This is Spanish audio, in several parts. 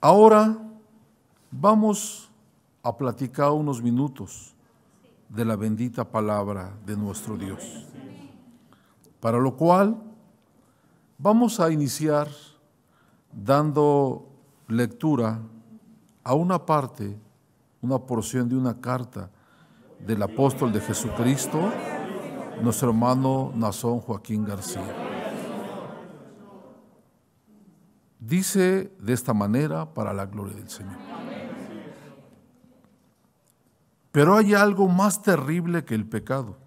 Ahora vamos a platicar unos minutos de la bendita palabra de nuestro Dios. Para lo cual vamos a iniciar dando lectura a una parte, una porción de una carta del apóstol de Jesucristo, nuestro hermano Nazón Joaquín García. Dice de esta manera para la gloria del Señor. Pero hay algo más terrible que el pecado,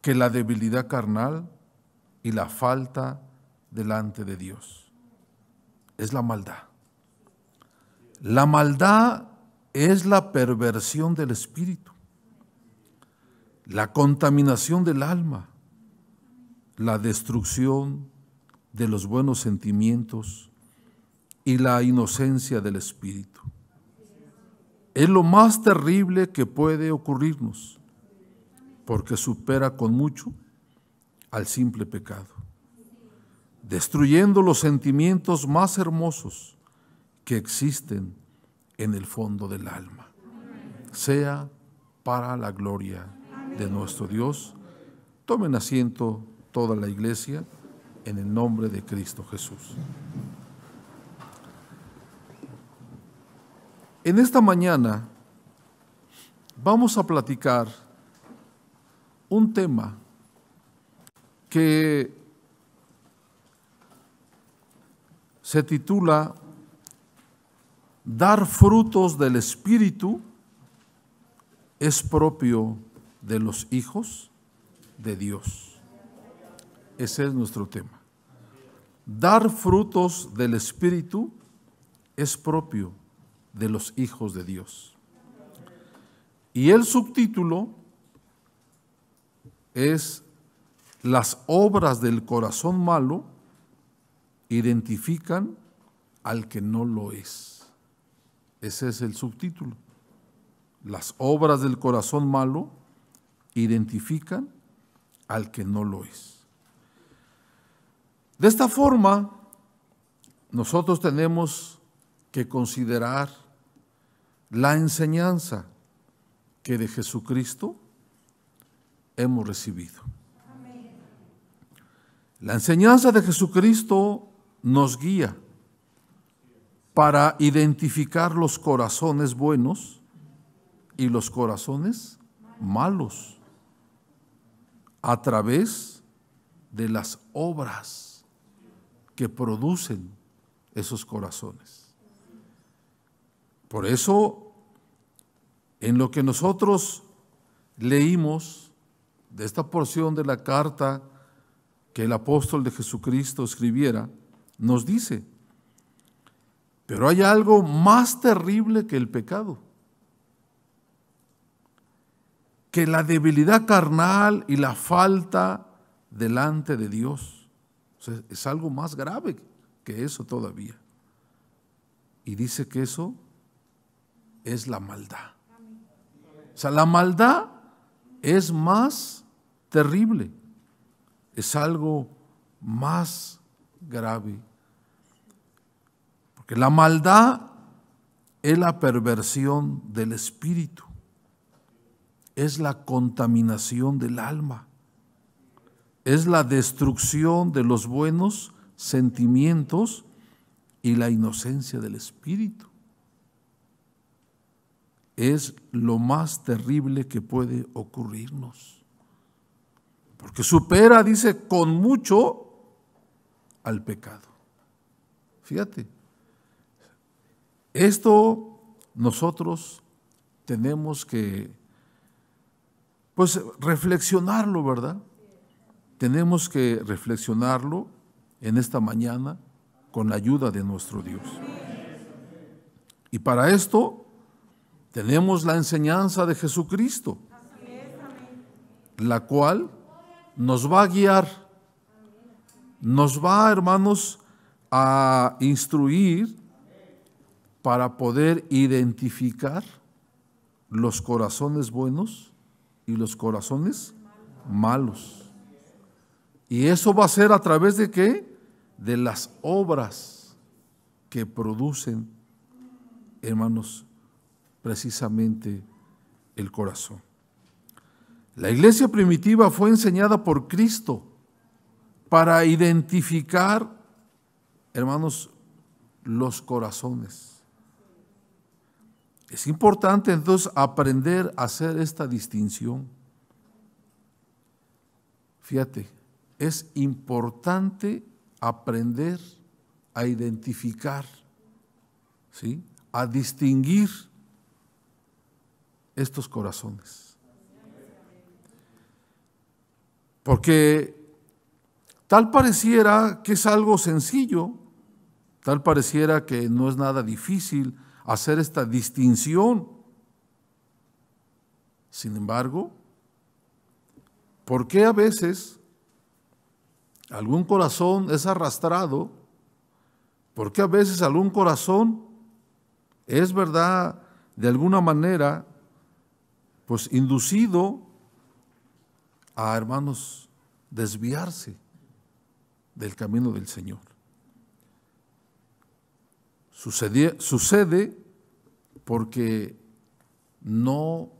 que la debilidad carnal y la falta delante de Dios. Es la maldad. La maldad es la perversión del espíritu, la contaminación del alma, la destrucción de los buenos sentimientos y la inocencia del espíritu. Es lo más terrible que puede ocurrirnos, porque supera con mucho al simple pecado, destruyendo los sentimientos más hermosos que existen en el fondo del alma. Sea para la gloria de nuestro Dios. Tomen asiento toda la iglesia en el nombre de Cristo Jesús. En esta mañana vamos a platicar un tema que se titula Dar frutos del Espíritu es propio de los hijos de Dios. Ese es nuestro tema. Dar frutos del Espíritu es propio de los hijos de Dios. Y el subtítulo es Las obras del corazón malo identifican al que no lo es. Ese es el subtítulo. Las obras del corazón malo identifican al que no lo es. De esta forma, nosotros tenemos que considerar la enseñanza que de Jesucristo hemos recibido. La enseñanza de Jesucristo nos guía para identificar los corazones buenos y los corazones malos a través de las obras que producen esos corazones. Por eso, en lo que nosotros leímos de esta porción de la carta que el apóstol de Jesucristo escribiera, nos dice, pero hay algo más terrible que el pecado, que la debilidad carnal y la falta delante de Dios es algo más grave que eso todavía. Y dice que eso es la maldad. O sea, la maldad es más terrible, es algo más grave. Porque la maldad es la perversión del espíritu, es la contaminación del alma es la destrucción de los buenos sentimientos y la inocencia del espíritu. Es lo más terrible que puede ocurrirnos. Porque supera, dice, con mucho al pecado. Fíjate, esto nosotros tenemos que, pues, reflexionarlo, ¿verdad? tenemos que reflexionarlo en esta mañana con la ayuda de nuestro Dios. Y para esto tenemos la enseñanza de Jesucristo, la cual nos va a guiar, nos va, hermanos, a instruir para poder identificar los corazones buenos y los corazones malos. Y eso va a ser a través de qué? De las obras que producen, hermanos, precisamente el corazón. La iglesia primitiva fue enseñada por Cristo para identificar, hermanos, los corazones. Es importante entonces aprender a hacer esta distinción. Fíjate, es importante aprender a identificar, ¿sí? a distinguir estos corazones. Porque tal pareciera que es algo sencillo, tal pareciera que no es nada difícil hacer esta distinción. Sin embargo, ¿por qué a veces algún corazón es arrastrado, porque a veces algún corazón es verdad, de alguna manera, pues inducido a, hermanos, desviarse del camino del Señor. Sucede, sucede porque no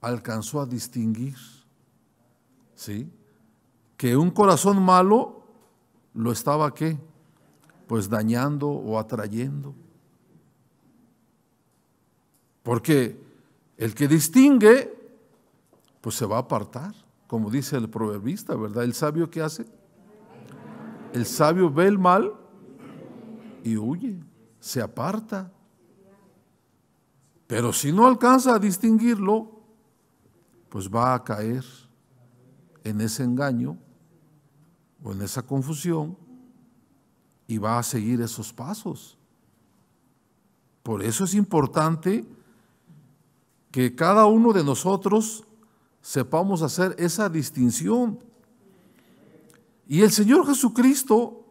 alcanzó a distinguir, ¿sí? que un corazón malo lo estaba qué? Pues dañando o atrayendo. Porque el que distingue, pues se va a apartar, como dice el proverbista, ¿verdad? El sabio que hace. El sabio ve el mal y huye, se aparta. Pero si no alcanza a distinguirlo, pues va a caer en ese engaño en esa confusión y va a seguir esos pasos. Por eso es importante que cada uno de nosotros sepamos hacer esa distinción. Y el Señor Jesucristo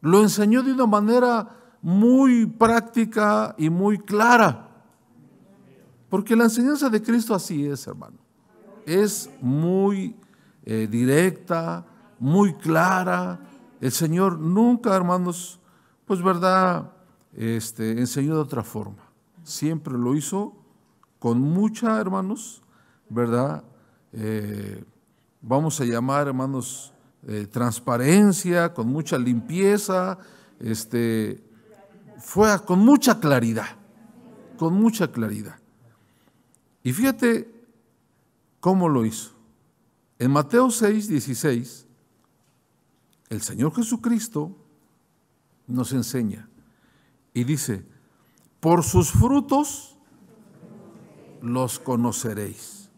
lo enseñó de una manera muy práctica y muy clara. Porque la enseñanza de Cristo así es, hermano. Es muy eh, directa, muy clara. El Señor nunca, hermanos, pues verdad, este, enseñó de otra forma. Siempre lo hizo con mucha, hermanos, verdad, eh, vamos a llamar, hermanos, eh, transparencia, con mucha limpieza, este, fue con mucha claridad, con mucha claridad. Y fíjate cómo lo hizo. En Mateo 6, 16, el Señor Jesucristo nos enseña y dice, por sus frutos los conoceréis.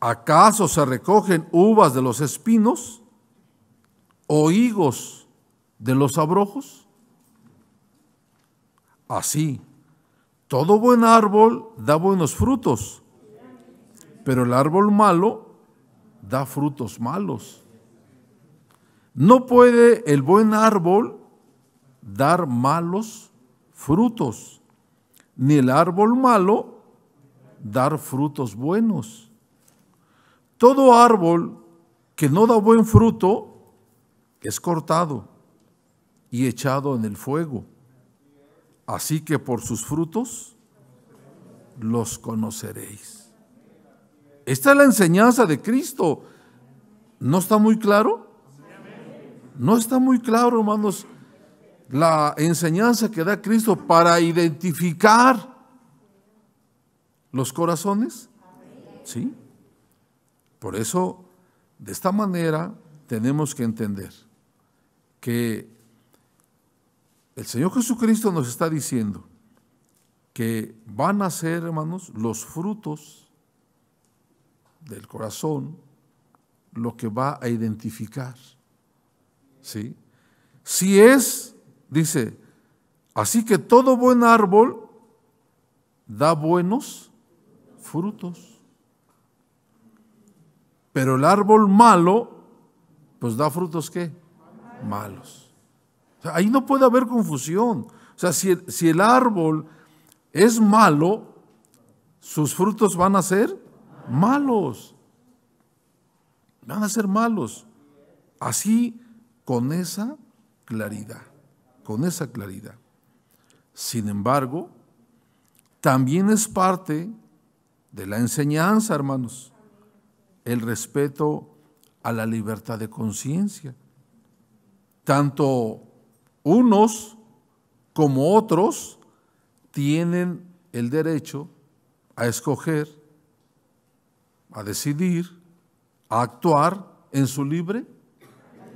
¿Acaso se recogen uvas de los espinos o higos de los abrojos? Así, todo buen árbol da buenos frutos, pero el árbol malo da frutos malos. No puede el buen árbol dar malos frutos, ni el árbol malo dar frutos buenos. Todo árbol que no da buen fruto es cortado y echado en el fuego. Así que por sus frutos los conoceréis. Esta es la enseñanza de Cristo. ¿No está muy claro? No está muy claro, hermanos, la enseñanza que da Cristo para identificar los corazones. ¿Sí? Por eso, de esta manera, tenemos que entender que el Señor Jesucristo nos está diciendo que van a ser, hermanos, los frutos del corazón lo que va a identificar si es, dice, así que todo buen árbol da buenos frutos. Pero el árbol malo, pues da frutos qué? Malos. ahí no puede haber confusión. O sea, si, si el árbol es malo, sus frutos van a ser malos. Van a ser malos. Así con esa claridad, con esa claridad. Sin embargo, también es parte de la enseñanza, hermanos, el respeto a la libertad de conciencia. Tanto unos como otros tienen el derecho a escoger, a decidir, a actuar en su libre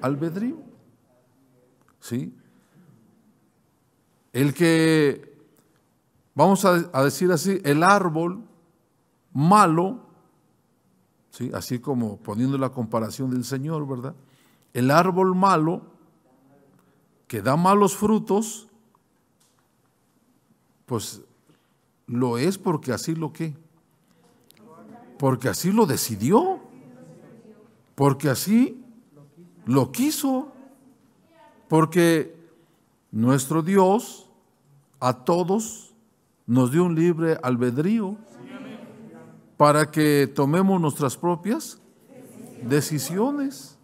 albedrío. ¿Sí? El que, vamos a, decir así, el árbol malo, ¿sí? así como poniendo la comparación del Señor, ¿verdad? El árbol malo que da malos frutos, pues lo es porque así lo que, porque así lo decidió, porque así lo quiso, porque nuestro Dios a todos nos dio un libre albedrío para que tomemos nuestras propias decisiones.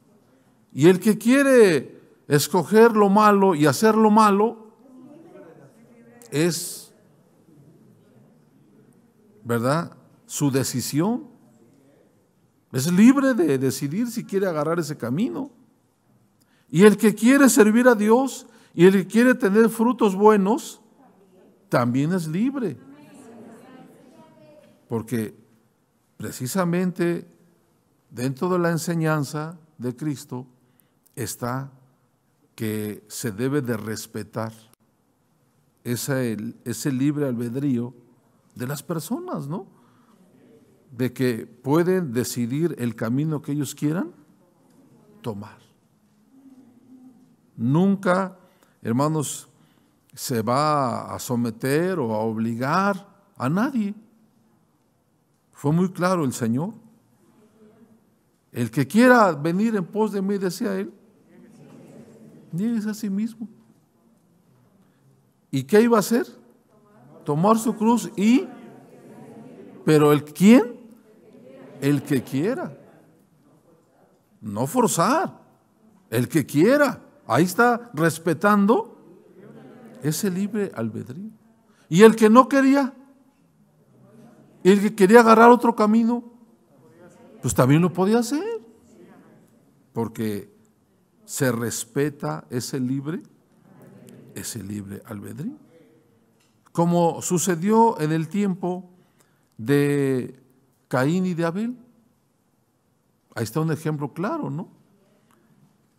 Y el que quiere escoger lo malo y hacer lo malo es, ¿verdad? Su decisión. Es libre de decidir si quiere agarrar ese camino. Y el que quiere servir a Dios y el que quiere tener frutos buenos, también es libre. Porque precisamente dentro de la enseñanza de Cristo está que se debe de respetar ese, ese libre albedrío de las personas, ¿no? De que pueden decidir el camino que ellos quieran tomar nunca, hermanos, se va a someter o a obligar a nadie. Fue muy claro el Señor. El que quiera venir en pos de mí, decía él, es a sí mismo. ¿Y qué iba a hacer? Tomar su cruz y... Pero el quién? El que quiera. No forzar. El que quiera. Ahí está respetando ese libre albedrío. Y el que no quería, el que quería agarrar otro camino, pues también lo podía hacer. Porque se respeta ese libre, ese libre albedrío. Como sucedió en el tiempo de Caín y de Abel. Ahí está un ejemplo claro, ¿no?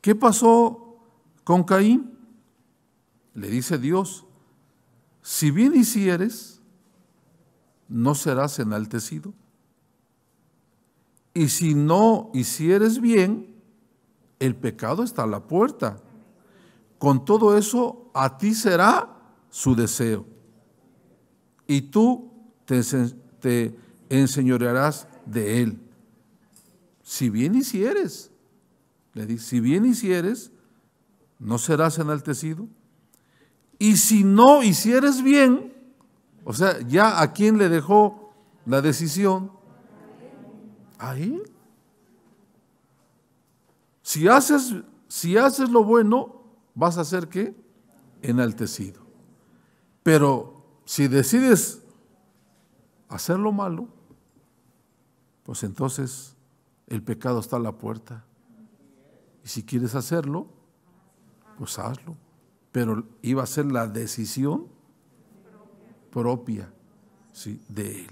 ¿Qué pasó con Caín le dice Dios, si bien hicieres, no serás enaltecido. Y si no hicieres bien, el pecado está a la puerta. Con todo eso, a ti será su deseo. Y tú te, te enseñorearás de él. Si bien hicieres, le dice, si bien hicieres, no serás enaltecido. Y si no hicieres bien, o sea, ya a quién le dejó la decisión, ¿Ahí? Si haces, si haces lo bueno, vas a ser qué? Enaltecido. Pero si decides hacer lo malo, pues entonces el pecado está a la puerta. Y si quieres hacerlo, pues hazlo. Pero iba a ser la decisión propia de él.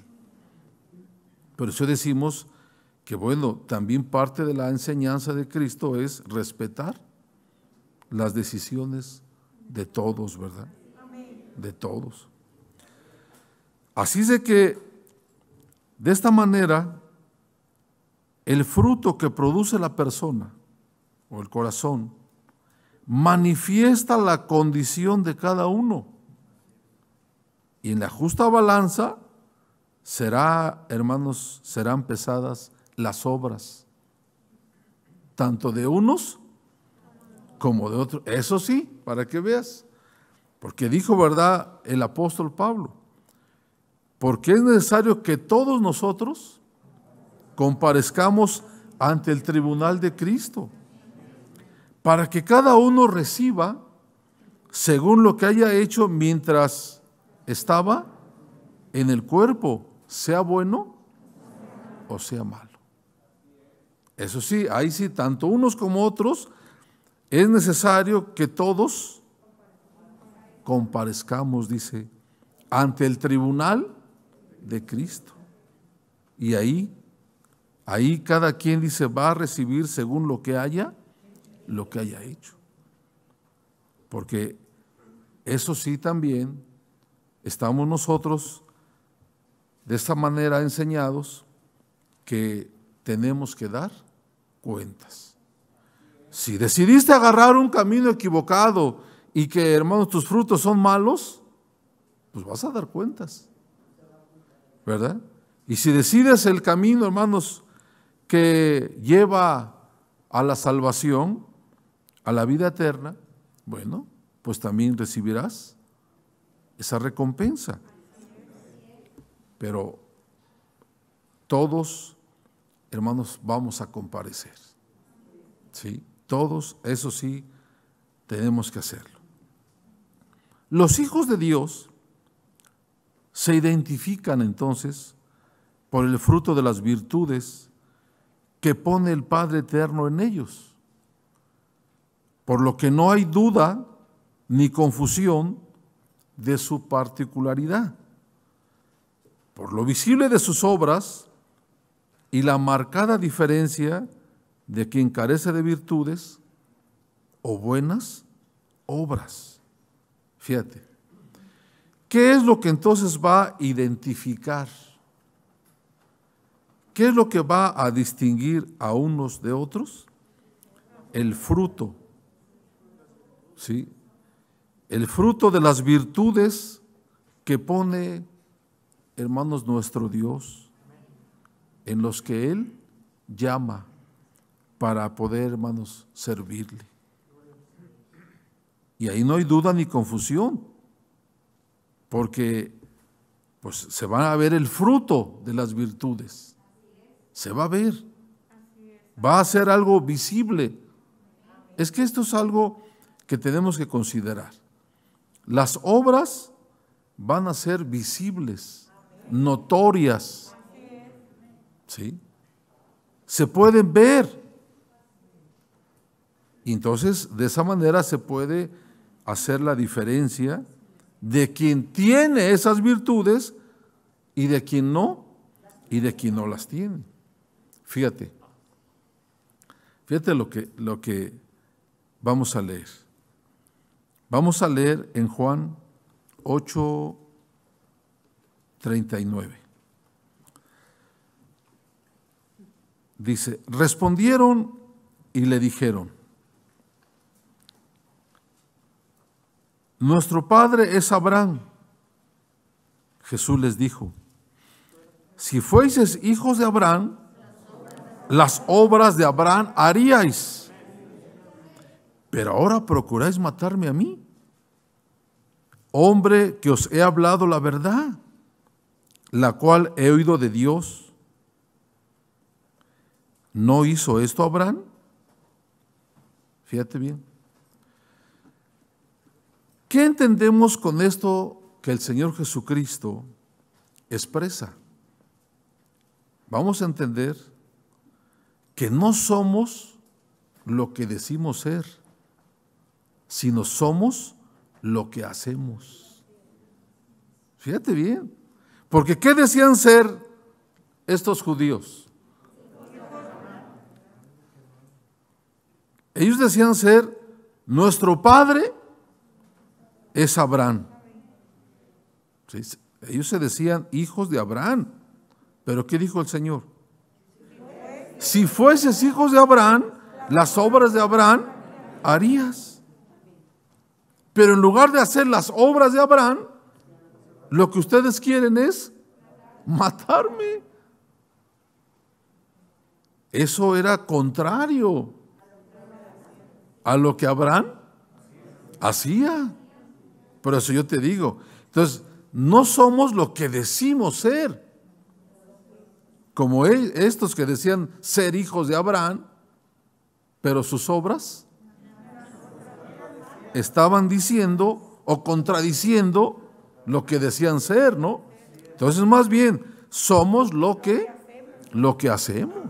Por eso decimos que, bueno, también parte de la enseñanza de Cristo es respetar las decisiones de todos, ¿verdad? De todos. Así de que, de esta manera, el fruto que produce la persona o el corazón manifiesta la condición de cada uno. Y en la justa balanza será, hermanos, serán pesadas las obras, tanto de unos como de otros. Eso sí, para que veas, porque dijo verdad el apóstol Pablo, porque es necesario que todos nosotros comparezcamos ante el tribunal de Cristo para que cada uno reciba según lo que haya hecho mientras estaba en el cuerpo, sea bueno o sea malo. Eso sí, ahí sí, tanto unos como otros, es necesario que todos comparezcamos, dice, ante el tribunal de Cristo. Y ahí, ahí cada quien dice, va a recibir según lo que haya lo que haya hecho. Porque eso sí también estamos nosotros de esta manera enseñados que tenemos que dar cuentas. Si decidiste agarrar un camino equivocado y que, hermanos, tus frutos son malos, pues vas a dar cuentas. ¿Verdad? Y si decides el camino, hermanos, que lleva a la salvación, a la vida eterna, bueno, pues también recibirás esa recompensa. Pero todos, hermanos, vamos a comparecer. ¿Sí? Todos, eso sí, tenemos que hacerlo. Los hijos de Dios se identifican entonces por el fruto de las virtudes que pone el Padre Eterno en ellos por lo que no hay duda ni confusión de su particularidad. Por lo visible de sus obras y la marcada diferencia de quien carece de virtudes o buenas obras. Fíjate, ¿qué es lo que entonces va a identificar? ¿Qué es lo que va a distinguir a unos de otros? El fruto ¿sí? el fruto de las virtudes que pone, hermanos, nuestro Dios, en los que Él llama para poder, hermanos, servirle. Y ahí no hay duda ni confusión, porque pues se va a ver el fruto de las virtudes. Se va a ver. Va a ser algo visible. Es que esto es algo que tenemos que considerar. Las obras van a ser visibles, notorias. ¿Sí? Se pueden ver. Y entonces, de esa manera se puede hacer la diferencia de quien tiene esas virtudes y de quien no, y de quien no las tiene. Fíjate, fíjate lo que, lo que vamos a leer. Vamos a leer en Juan 8, 39. Dice, respondieron y le dijeron, nuestro padre es Abraham. Jesús les dijo, si fueseis hijos de Abraham, las obras de Abraham haríais pero ahora procuráis matarme a mí. Hombre que os he hablado la verdad, la cual he oído de Dios. ¿No hizo esto Abraham? Fíjate bien. ¿Qué entendemos con esto que el Señor Jesucristo expresa? Vamos a entender que no somos lo que decimos ser. Si no somos lo que hacemos. Fíjate bien, porque ¿qué decían ser estos judíos? Ellos decían ser, nuestro padre es Abraham. Ellos se decían hijos de Abraham, pero ¿qué dijo el Señor? Si fueses hijos de Abraham, las obras de Abraham harías. Pero en lugar de hacer las obras de Abraham, lo que ustedes quieren es matarme. Eso era contrario a lo que Abraham hacía. Por eso yo te digo, entonces, no somos lo que decimos ser. Como e, estos que decían ser hijos de Abraham, pero sus obras estaban diciendo o contradiciendo lo que decían ser, ¿no? Entonces, más bien, somos lo que, lo que hacemos.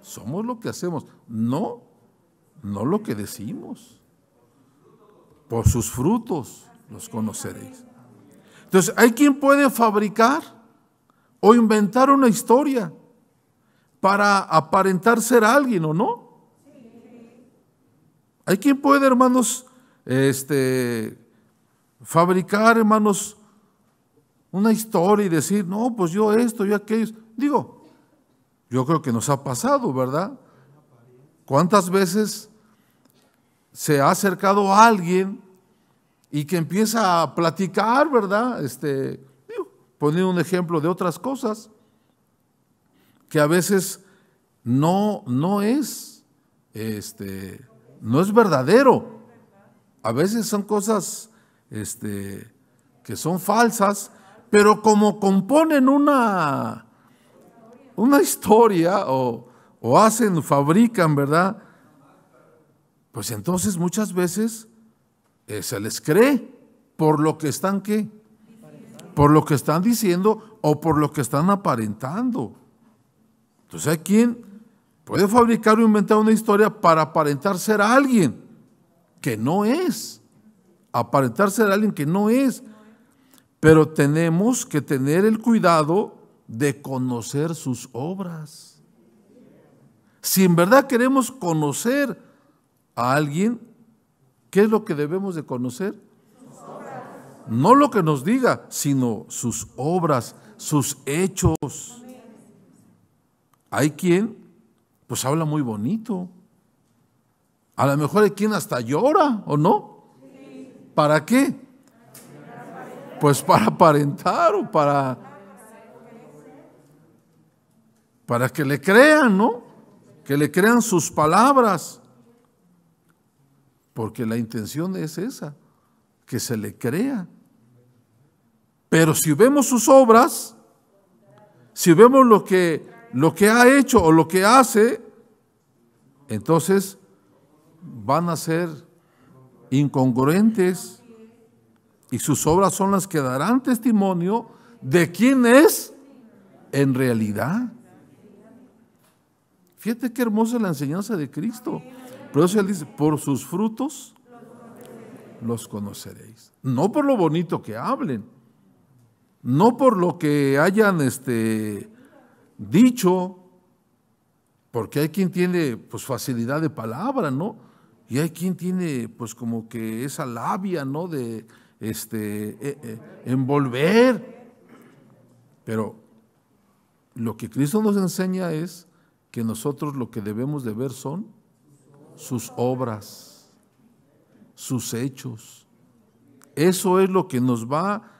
Somos lo que hacemos, no, no lo que decimos. Por sus frutos los conoceréis. Entonces, hay quien puede fabricar o inventar una historia para aparentar ser alguien o no. Hay quien puede, hermanos, este, fabricar, hermanos, una historia y decir, no, pues yo esto, yo aquello. Digo, yo creo que nos ha pasado, ¿verdad? ¿Cuántas veces se ha acercado a alguien y que empieza a platicar, ¿verdad? Este, poniendo un ejemplo de otras cosas que a veces no, no es, este, no es verdadero a veces son cosas este, que son falsas, pero como componen una, una historia o, o hacen, fabrican, ¿verdad? Pues entonces muchas veces eh, se les cree por lo que están por lo que están diciendo o por lo que están aparentando. Entonces ¿quién puede fabricar o inventar una historia para aparentar ser alguien que no es. Aparentarse de alguien que no es. Pero tenemos que tener el cuidado de conocer sus obras. Si en verdad queremos conocer a alguien, ¿qué es lo que debemos de conocer? No lo que nos diga, sino sus obras, sus hechos. Hay quien, pues habla muy bonito, a lo mejor hay quien hasta llora, ¿o no? ¿Para qué? Pues para aparentar o para... Para que le crean, ¿no? Que le crean sus palabras. Porque la intención es esa, que se le crea. Pero si vemos sus obras, si vemos lo que, lo que ha hecho o lo que hace, entonces van a ser incongruentes y sus obras son las que darán testimonio de quién es en realidad. Fíjate qué hermosa es la enseñanza de Cristo. Por eso él dice, por sus frutos los conoceréis. No por lo bonito que hablen, no por lo que hayan este, dicho, porque hay quien tiene pues, facilidad de palabra, ¿no? Y hay quien tiene, pues, como que esa labia, ¿no? De este, e, e, envolver. Pero lo que Cristo nos enseña es que nosotros lo que debemos de ver son sus obras, sus hechos. Eso es lo que nos va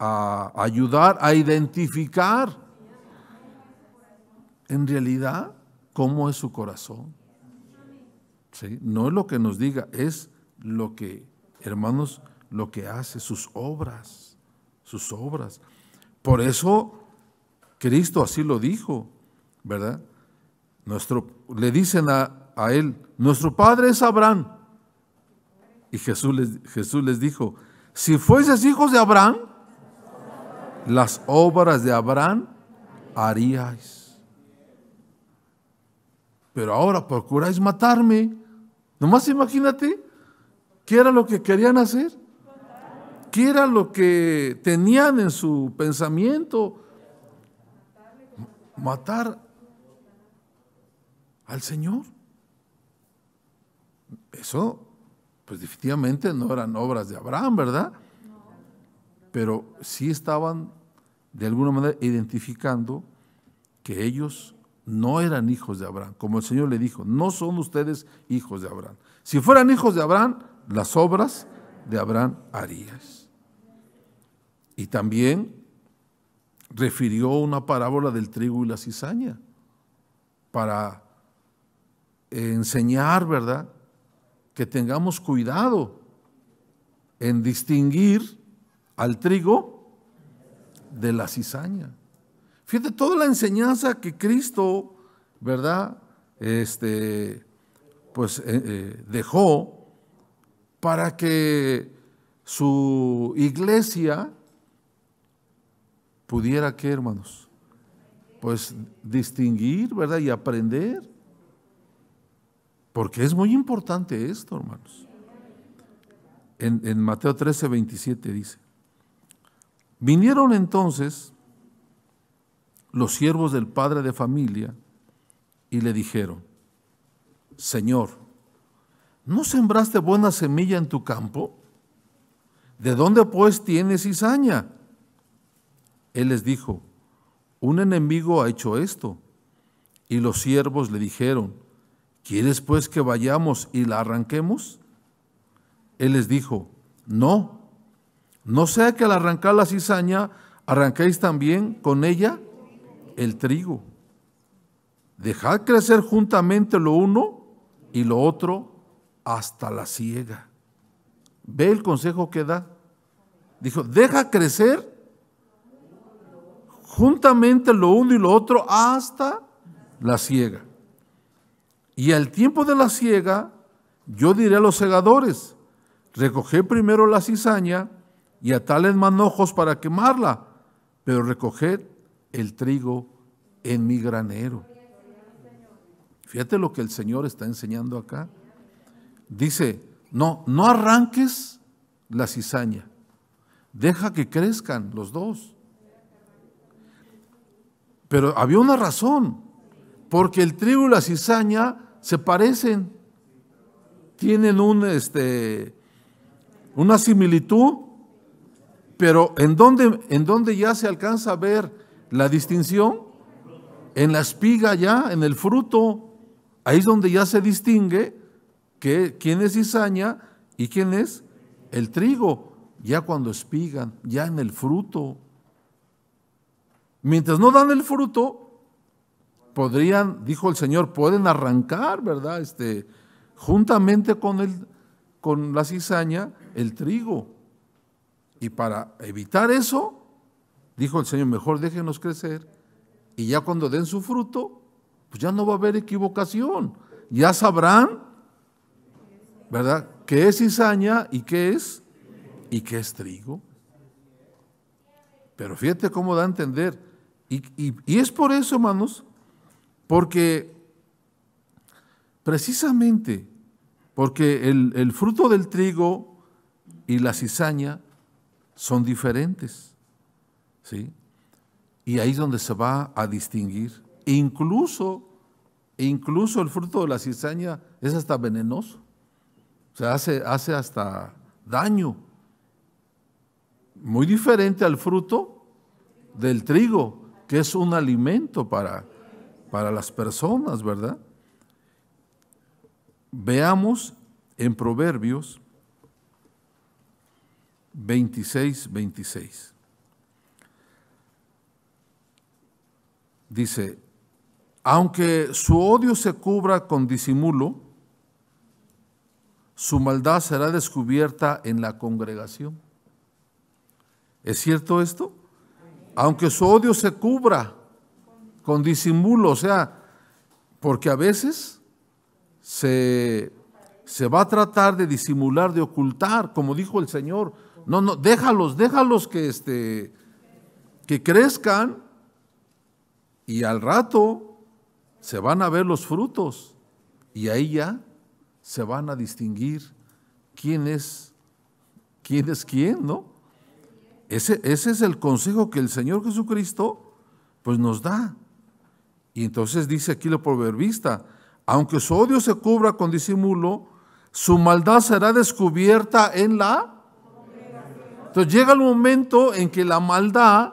a ayudar a identificar en realidad cómo es su corazón. No es lo que nos diga, es lo que, hermanos, lo que hace, sus obras, sus obras. Por eso Cristo así lo dijo, ¿verdad? Nuestro, le dicen a, él, nuestro padre es Abraham. Y Jesús les, Jesús les dijo, si fueses hijos de Abraham, las obras de Abraham haríais. Pero ahora procuráis matarme Nomás imagínate qué era lo que querían hacer, qué era lo que tenían en su pensamiento. Matar al Señor. Eso, pues definitivamente no eran obras de Abraham, ¿verdad? Pero sí estaban de alguna manera identificando que ellos no eran hijos de Abraham, como el Señor le dijo, no son ustedes hijos de Abraham. Si fueran hijos de Abraham, las obras de Abraham harías. Y también refirió una parábola del trigo y la cizaña para enseñar, ¿verdad? Que tengamos cuidado en distinguir al trigo de la cizaña. Fíjate toda la enseñanza que Cristo, ¿verdad? Este, pues eh, eh, dejó para que su iglesia pudiera, ¿qué hermanos? Pues distinguir, ¿verdad? Y aprender. Porque es muy importante esto, hermanos. En, en Mateo 13, 27 dice, vinieron entonces los siervos del padre de familia y le dijeron, Señor, ¿no sembraste buena semilla en tu campo? ¿De dónde pues tienes cizaña? Él les dijo, un enemigo ha hecho esto. Y los siervos le dijeron, ¿quieres pues que vayamos y la arranquemos? Él les dijo, no, no sea que al arrancar la cizaña arranquéis también con ella el trigo. Dejad crecer juntamente lo uno y lo otro hasta la siega. Ve el consejo que da. Dijo, deja crecer juntamente lo uno y lo otro hasta la siega. Y al tiempo de la siega, yo diré a los segadores, recoged primero la cizaña y atales manojos para quemarla, pero recoged el trigo en mi granero. Fíjate lo que el Señor está enseñando acá. Dice, no, no arranques la cizaña. Deja que crezcan los dos. Pero había una razón, porque el trigo y la cizaña se parecen, tienen un, este, una similitud, pero en donde, en donde ya se alcanza a ver la distinción en la espiga ya, en el fruto, ahí es donde ya se distingue que, quién es cizaña y quién es el trigo, ya cuando espigan, ya en el fruto. Mientras no dan el fruto, podrían, dijo el Señor, pueden arrancar, ¿verdad? Este, juntamente con, el, con la cizaña, el trigo. Y para evitar eso, Dijo el Señor, mejor déjenos crecer y ya cuando den su fruto, pues ya no va a haber equivocación. Ya sabrán, ¿verdad? ¿Qué es cizaña y qué es? ¿Y qué es trigo? Pero fíjate cómo da a entender. Y, es por eso, hermanos, porque precisamente porque el, el fruto del trigo y la cizaña son diferentes. ¿sí? Y ahí es donde se va a distinguir. incluso, incluso el fruto de la cizaña es hasta venenoso. O sea, hace, hace hasta daño. Muy diferente al fruto del trigo, que es un alimento para, para las personas, ¿verdad? Veamos en Proverbios 26, 26. Dice, aunque su odio se cubra con disimulo, su maldad será descubierta en la congregación. ¿Es cierto esto? Aunque su odio se cubra con disimulo, o sea, porque a veces se, va a tratar de disimular, de ocultar, como dijo el Señor. No, no, déjalos, déjalos que, este, que crezcan y al rato se van a ver los frutos y ahí ya se van a distinguir quién es quién es quién, ¿no? Ese, ese es el consejo que el Señor Jesucristo pues nos da. Y entonces dice aquí el proverbista, aunque su odio se cubra con disimulo, su maldad será descubierta en la... Entonces llega el momento en que la maldad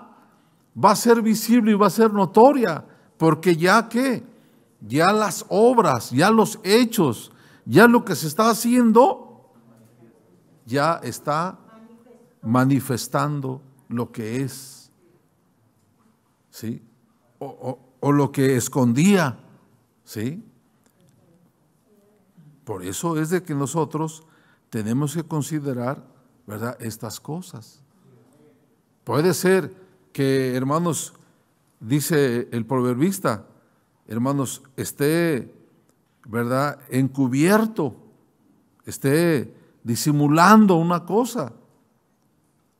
va a ser visible y va a ser notoria, porque ya que, ya las obras, ya los hechos, ya lo que se está haciendo, ya está manifestando lo que es, ¿sí? O, o lo que escondía, ¿sí? Por eso es de que nosotros tenemos que considerar, ¿verdad?, estas cosas. Puede ser que, hermanos, dice el proverbista, hermanos, esté, ¿verdad?, encubierto, esté disimulando una cosa,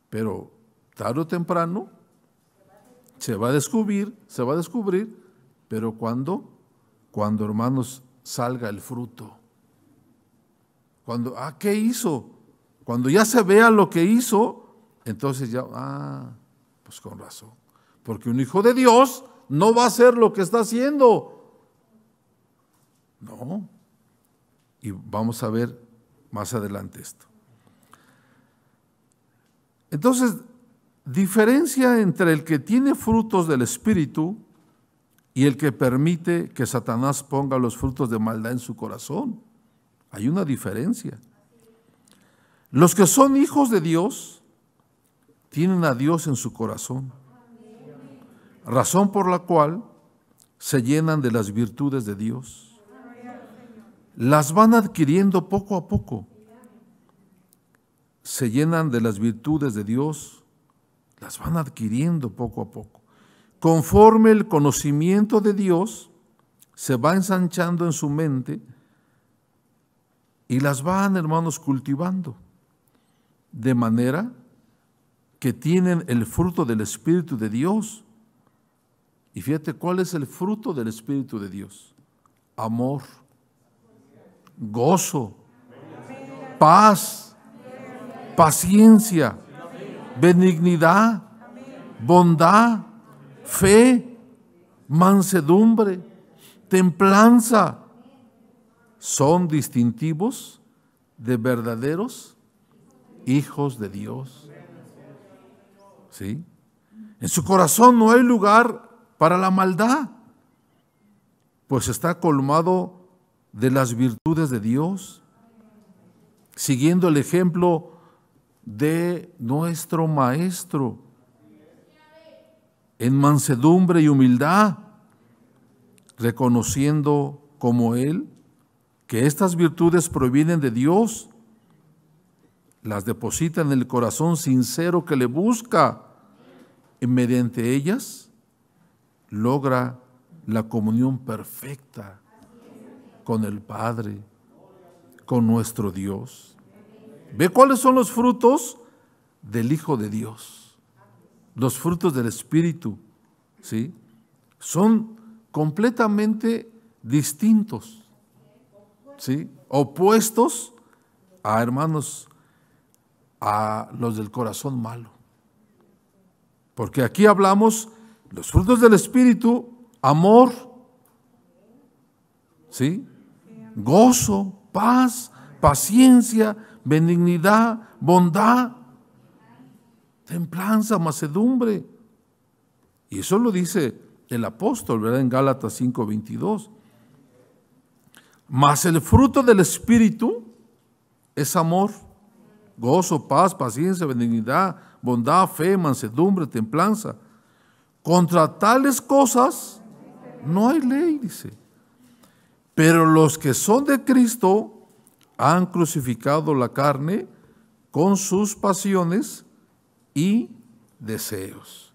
pero tarde o temprano se va a descubrir, se va a descubrir, pero cuando, cuando hermanos salga el fruto, cuando, ah, ¿qué hizo? Cuando ya se vea lo que hizo, entonces ya, ah, pues, con razón. Porque un hijo de Dios no va a hacer lo que está haciendo. No. Y vamos a ver más adelante esto. Entonces, diferencia entre el que tiene frutos del Espíritu y el que permite que Satanás ponga los frutos de maldad en su corazón. Hay una diferencia. Los que son hijos de Dios tienen a Dios en su corazón, razón por la cual se llenan de las virtudes de Dios. Las van adquiriendo poco a poco. Se llenan de las virtudes de Dios, las van adquiriendo poco a poco. Conforme el conocimiento de Dios se va ensanchando en su mente y las van, hermanos, cultivando. De manera que tienen el fruto del Espíritu de Dios. Y fíjate cuál es el fruto del Espíritu de Dios. Amor, gozo, paz, paciencia, benignidad, bondad, fe, mansedumbre, templanza. Son distintivos de verdaderos hijos de Dios. En su corazón no hay lugar para la maldad, pues está colmado de las virtudes de Dios, siguiendo el ejemplo de nuestro Maestro, en mansedumbre y humildad, reconociendo como Él que estas virtudes provienen de Dios, las deposita en el corazón sincero que le busca mediante ellas logra la comunión perfecta con el Padre, con nuestro Dios. Ve cuáles son los frutos del Hijo de Dios, los frutos del Espíritu, ¿sí? Son completamente distintos, ¿sí? Opuestos a hermanos, a los del corazón malo. Porque aquí hablamos los frutos del Espíritu, amor, Gozo, paz, paciencia, benignidad, bondad, templanza, macedumbre. Y eso lo dice el apóstol, ¿verdad? En Gálatas 5:22. Mas el fruto del Espíritu es amor, gozo, paz, paciencia, benignidad, bondad, fe, mansedumbre, templanza. Contra tales cosas no hay ley, dice. Pero los que son de Cristo han crucificado la carne con sus pasiones y deseos.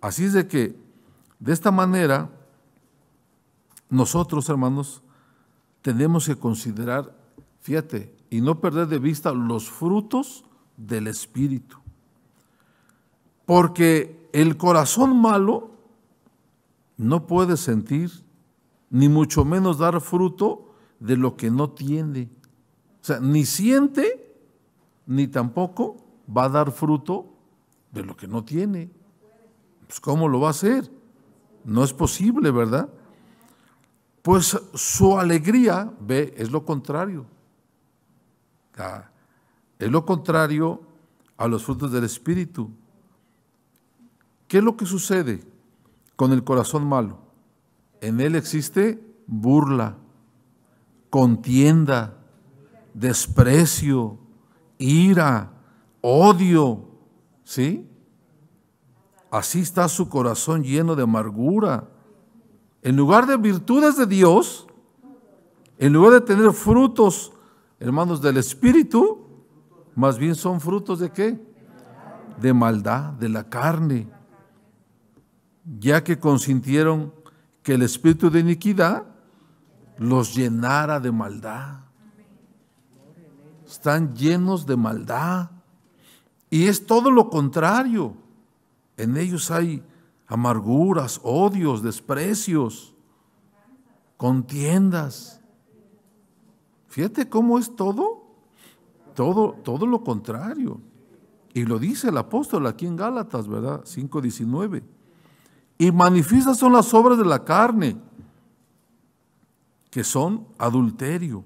Así es de que, de esta manera, nosotros, hermanos, tenemos que considerar, fíjate, y no perder de vista los frutos del Espíritu. Porque el corazón malo no puede sentir, ni mucho menos dar fruto de lo que no tiene. O sea, ni siente, ni tampoco va a dar fruto de lo que no tiene. Pues ¿cómo lo va a hacer? No es posible, ¿verdad? Pues su alegría, ve, es lo contrario. Ah, es lo contrario a los frutos del Espíritu. ¿Qué es lo que sucede con el corazón malo? En él existe burla, contienda, desprecio, ira, odio, ¿sí? Así está su corazón lleno de amargura. En lugar de virtudes de Dios, en lugar de tener frutos, hermanos, del Espíritu, más bien son frutos de qué? De maldad, de la carne ya que consintieron que el espíritu de iniquidad los llenara de maldad. Están llenos de maldad. Y es todo lo contrario. En ellos hay amarguras, odios, desprecios, contiendas. Fíjate cómo es todo. Todo, todo lo contrario. Y lo dice el apóstol aquí en Gálatas, ¿verdad? 5.19. Y manifiestas son las obras de la carne, que son adulterio,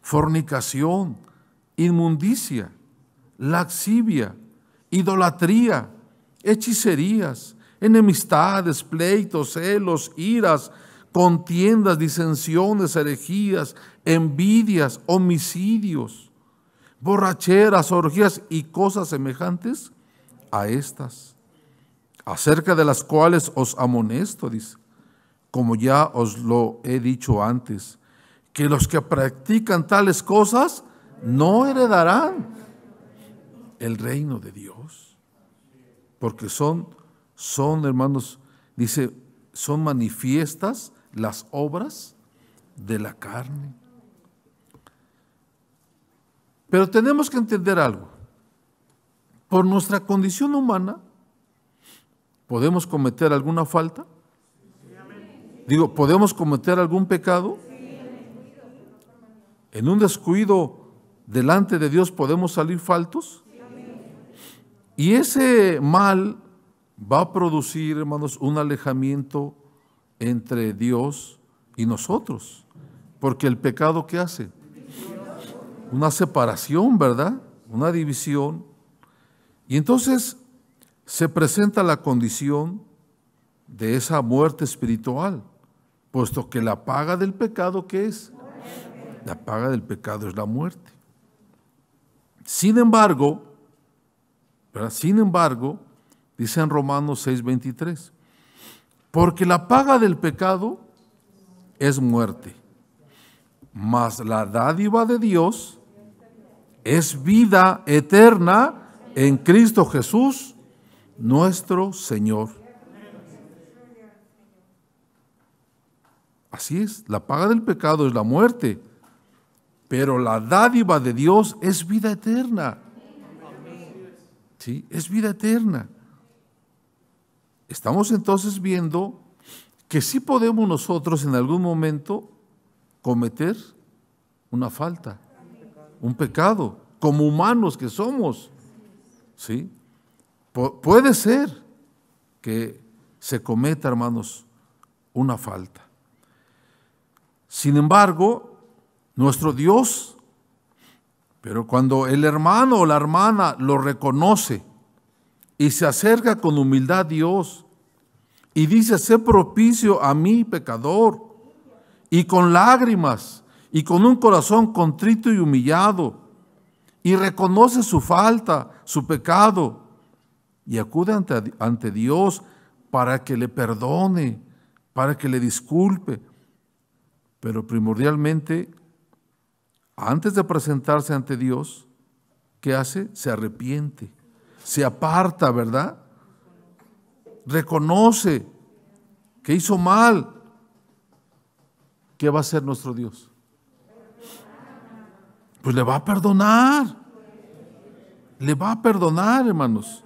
fornicación, inmundicia, laxivia, idolatría, hechicerías, enemistades, pleitos, celos, iras, contiendas, disensiones, herejías, envidias, homicidios, borracheras, orgías y cosas semejantes a estas acerca de las cuales os amonesto, dice, como ya os lo he dicho antes, que los que practican tales cosas no heredarán el reino de Dios, porque son, son hermanos, dice, son manifiestas las obras de la carne. Pero tenemos que entender algo. Por nuestra condición humana, ¿podemos cometer alguna falta? Digo, ¿podemos cometer algún pecado? ¿En un descuido delante de Dios podemos salir faltos? Y ese mal va a producir, hermanos, un alejamiento entre Dios y nosotros. Porque el pecado ¿qué hace? Una separación, ¿verdad? Una división. Y entonces se presenta la condición de esa muerte espiritual, puesto que la paga del pecado, ¿qué es? La paga del pecado es la muerte. Sin embargo, sin embargo, dice en Romanos 6:23, porque la paga del pecado es muerte, mas la dádiva de Dios es vida eterna en Cristo Jesús nuestro Señor. Así es, la paga del pecado es la muerte, pero la dádiva de Dios es vida eterna. Sí, es vida eterna. Estamos entonces viendo que sí podemos nosotros en algún momento cometer una falta, un pecado, como humanos que somos. ¿Sí? puede ser que se cometa, hermanos, una falta. Sin embargo, nuestro Dios, pero cuando el hermano o la hermana lo reconoce y se acerca con humildad a Dios y dice, sé propicio a mí, pecador, y con lágrimas y con un corazón contrito y humillado, y reconoce su falta, su pecado, y acude ante, Dios para que le perdone, para que le disculpe. Pero primordialmente, antes de presentarse ante Dios, ¿qué hace? Se arrepiente, se aparta, ¿verdad? Reconoce que hizo mal. ¿Qué va a hacer nuestro Dios? Pues le va a perdonar. Le va a perdonar, hermanos.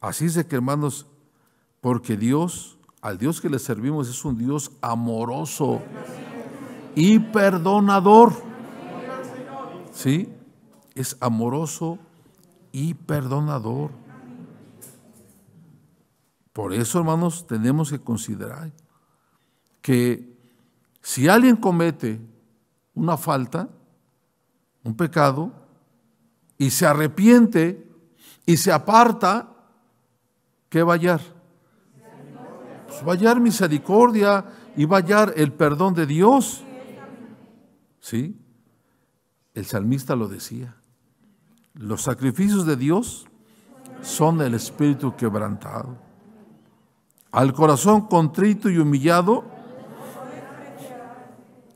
Así es que hermanos, porque Dios, al Dios que le servimos es un Dios amoroso y perdonador. ¿Sí? Es amoroso y perdonador. Por eso, hermanos, tenemos que considerar que si alguien comete una falta, un pecado, y se arrepiente y se aparta, ¿Qué va a pues misericordia y va el perdón de Dios. ¿Sí? El salmista lo decía. Los sacrificios de Dios son el espíritu quebrantado. Al corazón contrito y humillado,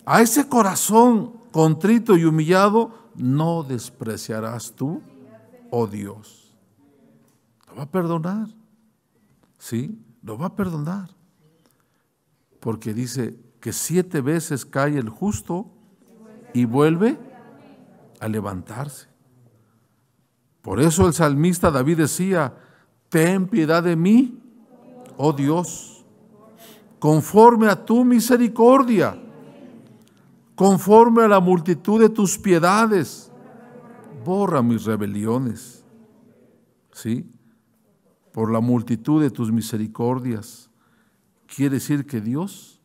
a ese corazón contrito y humillado no despreciarás tú, oh Dios. Te va a perdonar. ¿sí? Lo va a perdonar. Porque dice que siete veces cae el justo y vuelve a levantarse. Por eso el salmista David decía, ten piedad de mí, oh Dios, conforme a tu misericordia, conforme a la multitud de tus piedades, borra mis rebeliones. ¿Sí? por la multitud de tus misericordias. Quiere decir que Dios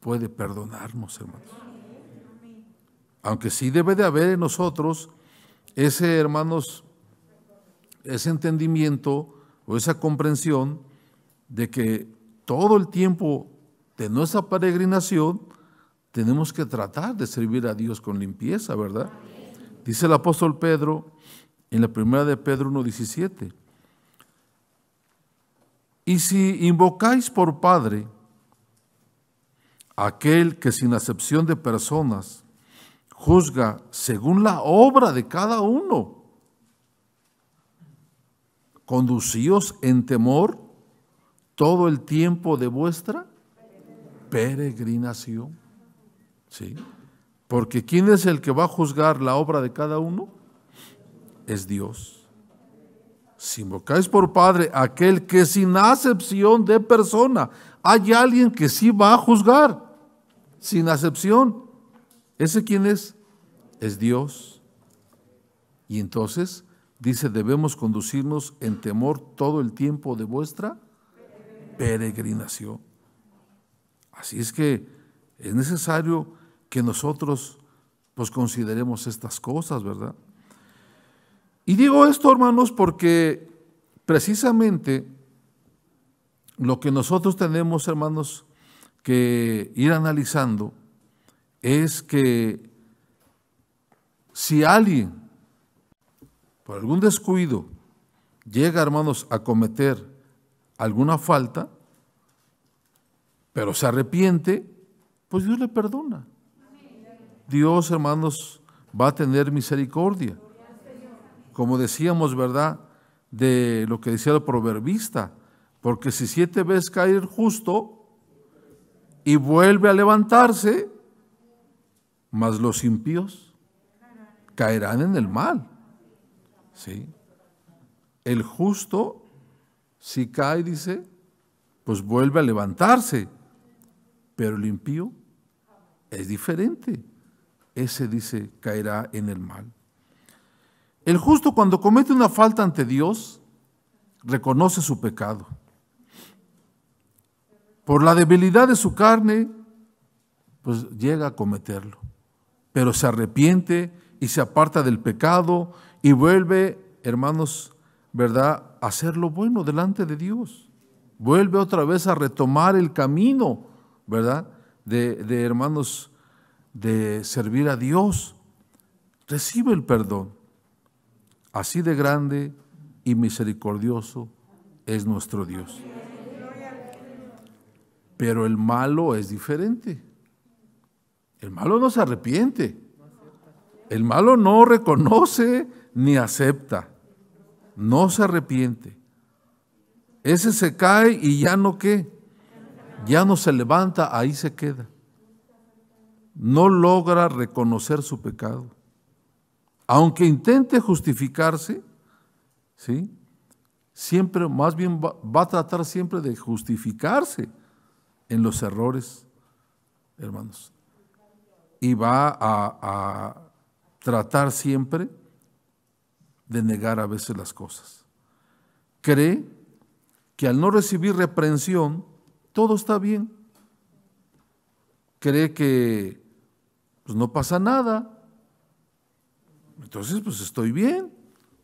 puede perdonarnos, hermanos. Aunque sí debe de haber en nosotros ese, hermanos, ese entendimiento o esa comprensión de que todo el tiempo de nuestra peregrinación tenemos que tratar de servir a Dios con limpieza, ¿verdad? Dice el apóstol Pedro en la primera de Pedro 1.17 y si invocáis por Padre aquel que sin acepción de personas juzga según la obra de cada uno, conducíos en temor todo el tiempo de vuestra peregrinación. ¿Sí? Porque ¿quién es el que va a juzgar la obra de cada uno? Es Dios si invocáis por Padre aquel que sin acepción de persona, hay alguien que sí va a juzgar, sin acepción. ¿Ese quién es? Es Dios. Y entonces dice, debemos conducirnos en temor todo el tiempo de vuestra peregrinación. Así es que es necesario que nosotros pues consideremos estas cosas, ¿verdad? Y digo esto, hermanos, porque precisamente lo que nosotros tenemos, hermanos, que ir analizando es que si alguien, por algún descuido, llega, hermanos, a cometer alguna falta, pero se arrepiente, pues Dios le perdona. Dios, hermanos, va a tener misericordia como decíamos, ¿verdad? De lo que decía el proverbista, porque si siete veces cae el justo y vuelve a levantarse, mas los impíos caerán en el mal. ¿Sí? El justo, si cae, dice, pues vuelve a levantarse, pero el impío es diferente. Ese dice, caerá en el mal. El justo cuando comete una falta ante Dios, reconoce su pecado. Por la debilidad de su carne, pues llega a cometerlo. Pero se arrepiente y se aparta del pecado y vuelve, hermanos, ¿verdad?, a hacer lo bueno delante de Dios. Vuelve otra vez a retomar el camino, ¿verdad?, de, de hermanos, de servir a Dios. Recibe el perdón. Así de grande y misericordioso es nuestro Dios. Pero el malo es diferente. El malo no se arrepiente. El malo no reconoce ni acepta. No se arrepiente. Ese se cae y ya no qué. Ya no se levanta, ahí se queda. No logra reconocer su pecado aunque intente justificarse, ¿sí? siempre, más bien va, a tratar siempre de justificarse en los errores, hermanos. Y va a, tratar siempre de negar a veces las cosas. Cree que al no recibir reprensión, todo está bien. Cree que pues, no pasa nada, entonces, pues estoy bien,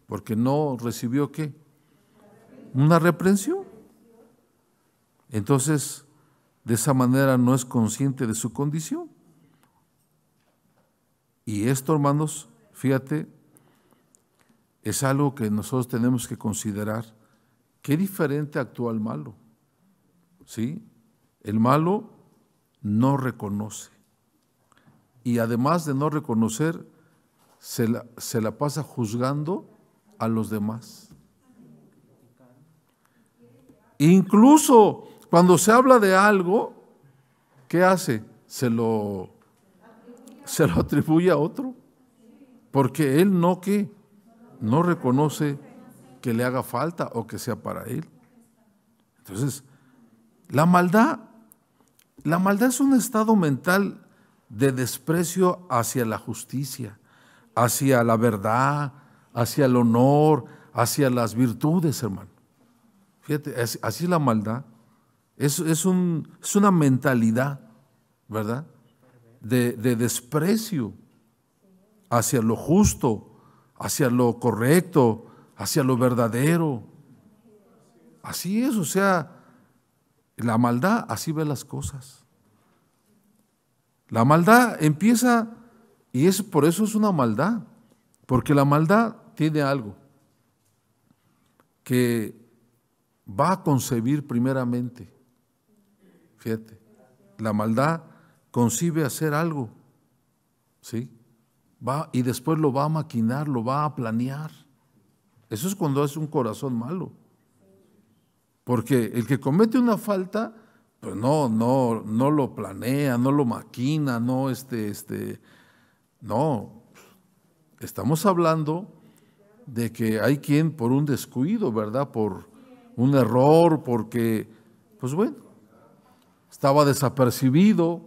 porque no recibió qué? Una reprensión. Entonces, de esa manera no es consciente de su condición. Y esto, hermanos, fíjate, es algo que nosotros tenemos que considerar. Qué diferente actúa el malo. ¿Sí? El malo no reconoce. Y además de no reconocer, se la, se la pasa juzgando a los demás. Incluso cuando se habla de algo, ¿qué hace? Se lo, se lo atribuye a otro. Porque él no no reconoce que le haga falta o que sea para él. Entonces, la maldad, la maldad es un estado mental de desprecio hacia la justicia hacia la verdad, hacia el honor, hacia las virtudes, hermano. Fíjate, es, así la maldad. Es, un, una mentalidad, ¿verdad? De, de, desprecio hacia lo justo, hacia lo correcto, hacia lo verdadero. Así es, o sea, la maldad así ve las cosas. La maldad empieza y es, por eso es una maldad, porque la maldad tiene algo que va a concebir primeramente. Fíjate, la maldad concibe hacer algo, ¿sí? Va, y después lo va a maquinar, lo va a planear. Eso es cuando es un corazón malo. Porque el que comete una falta, pues no, no, no lo planea, no lo maquina, no este, este, no, estamos hablando de que hay quien por un descuido, ¿verdad? Por un error, porque, pues bueno, estaba desapercibido.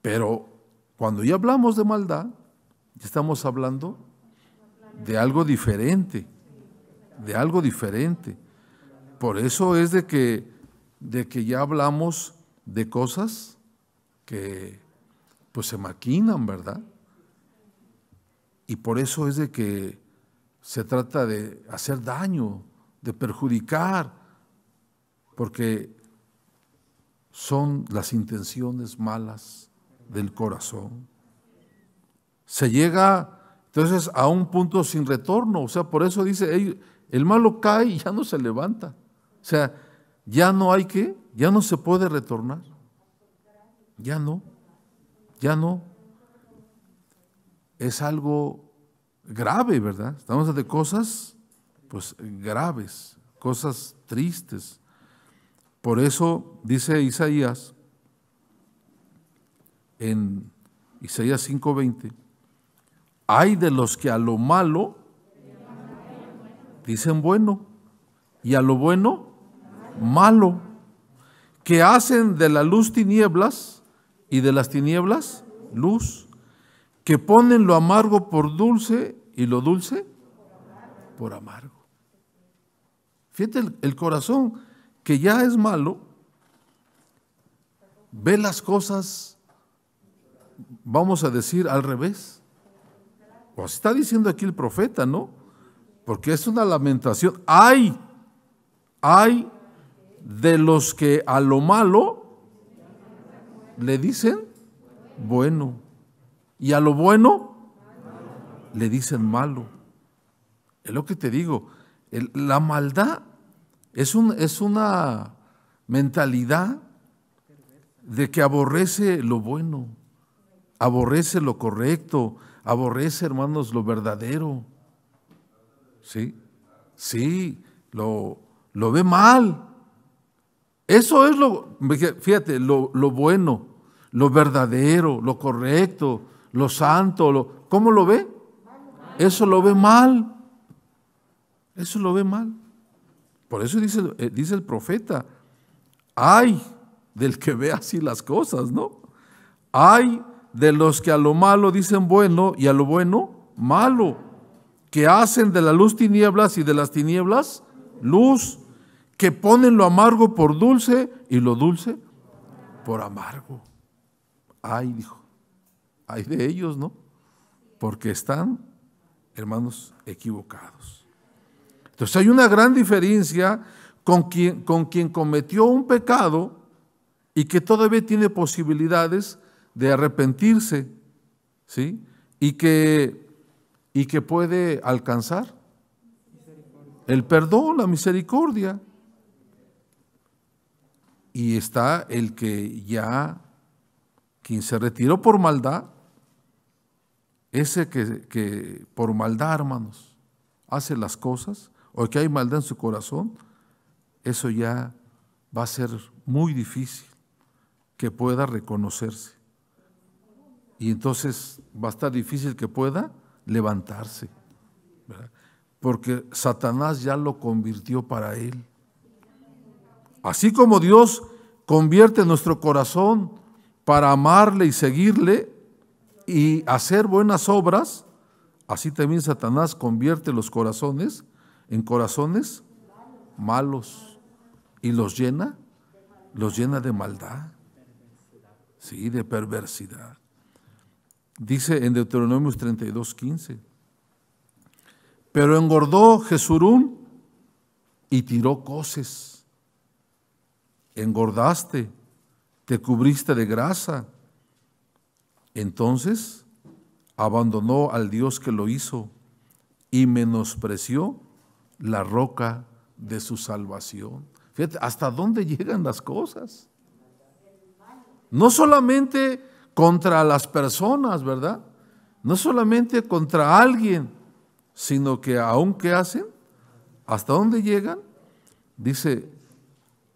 Pero cuando ya hablamos de maldad, ya estamos hablando de algo diferente, de algo diferente. Por eso es de que, de que ya hablamos de cosas que pues se maquinan, ¿verdad? Y por eso es de que se trata de hacer daño, de perjudicar, porque son las intenciones malas del corazón. Se llega entonces a un punto sin retorno, o sea, por eso dice, el malo cae y ya no se levanta. O sea, ya no hay que, ya no se puede retornar. Ya no ya no. Es algo grave, ¿verdad? Estamos ante de cosas, pues, graves, cosas tristes. Por eso dice Isaías en Isaías 5:20, hay de los que a lo malo dicen bueno y a lo bueno malo, que hacen de la luz tinieblas y de las tinieblas luz, que ponen lo amargo por dulce y lo dulce por amargo. Fíjate el, corazón que ya es malo, ve las cosas, vamos a decir, al revés. Pues está diciendo aquí el profeta, ¿no? Porque es una lamentación. Hay, hay de los que a lo malo le dicen bueno. Y a lo bueno le dicen malo. Es lo que te digo. la maldad es, un, es una mentalidad de que aborrece lo bueno, aborrece lo correcto, aborrece, hermanos, lo verdadero. ¿Sí? Sí, lo, lo ve mal. Eso es lo, fíjate, lo, bueno, lo verdadero, lo correcto, lo santo. Lo, ¿Cómo lo ve? Eso lo ve mal. Eso lo ve mal. Por eso dice, eh, dice el profeta, hay del que ve así las cosas, ¿no? Hay de los que a lo malo dicen bueno y a lo bueno malo, que hacen de la luz tinieblas y de las tinieblas luz que ponen lo amargo por dulce y lo dulce por amargo. Ay, dijo, ay de ellos, ¿no? Porque están, hermanos, equivocados. Entonces hay una gran diferencia con quien, con quien cometió un pecado y que todavía tiene posibilidades de arrepentirse, ¿sí? Y que, y que puede alcanzar el perdón, la misericordia y está el que ya, quien se retiró por maldad, ese que, por maldad, hermanos, hace las cosas, o que hay maldad en su corazón, eso ya va a ser muy difícil que pueda reconocerse. Y entonces va a estar difícil que pueda levantarse, porque Satanás ya lo convirtió para él. Así como Dios convierte nuestro corazón para amarle y seguirle y hacer buenas obras, así también Satanás convierte los corazones en corazones malos y los llena, los llena de maldad, sí, de perversidad. Dice en Deuteronomio 32, 15. Pero engordó Jesurún y tiró coces engordaste, te cubriste de grasa. Entonces abandonó al Dios que lo hizo y menospreció la roca de su salvación. Fíjate, ¿hasta dónde llegan las cosas? No solamente contra las personas, ¿verdad? No solamente contra alguien, sino que aún que hacen, ¿hasta dónde llegan? Dice,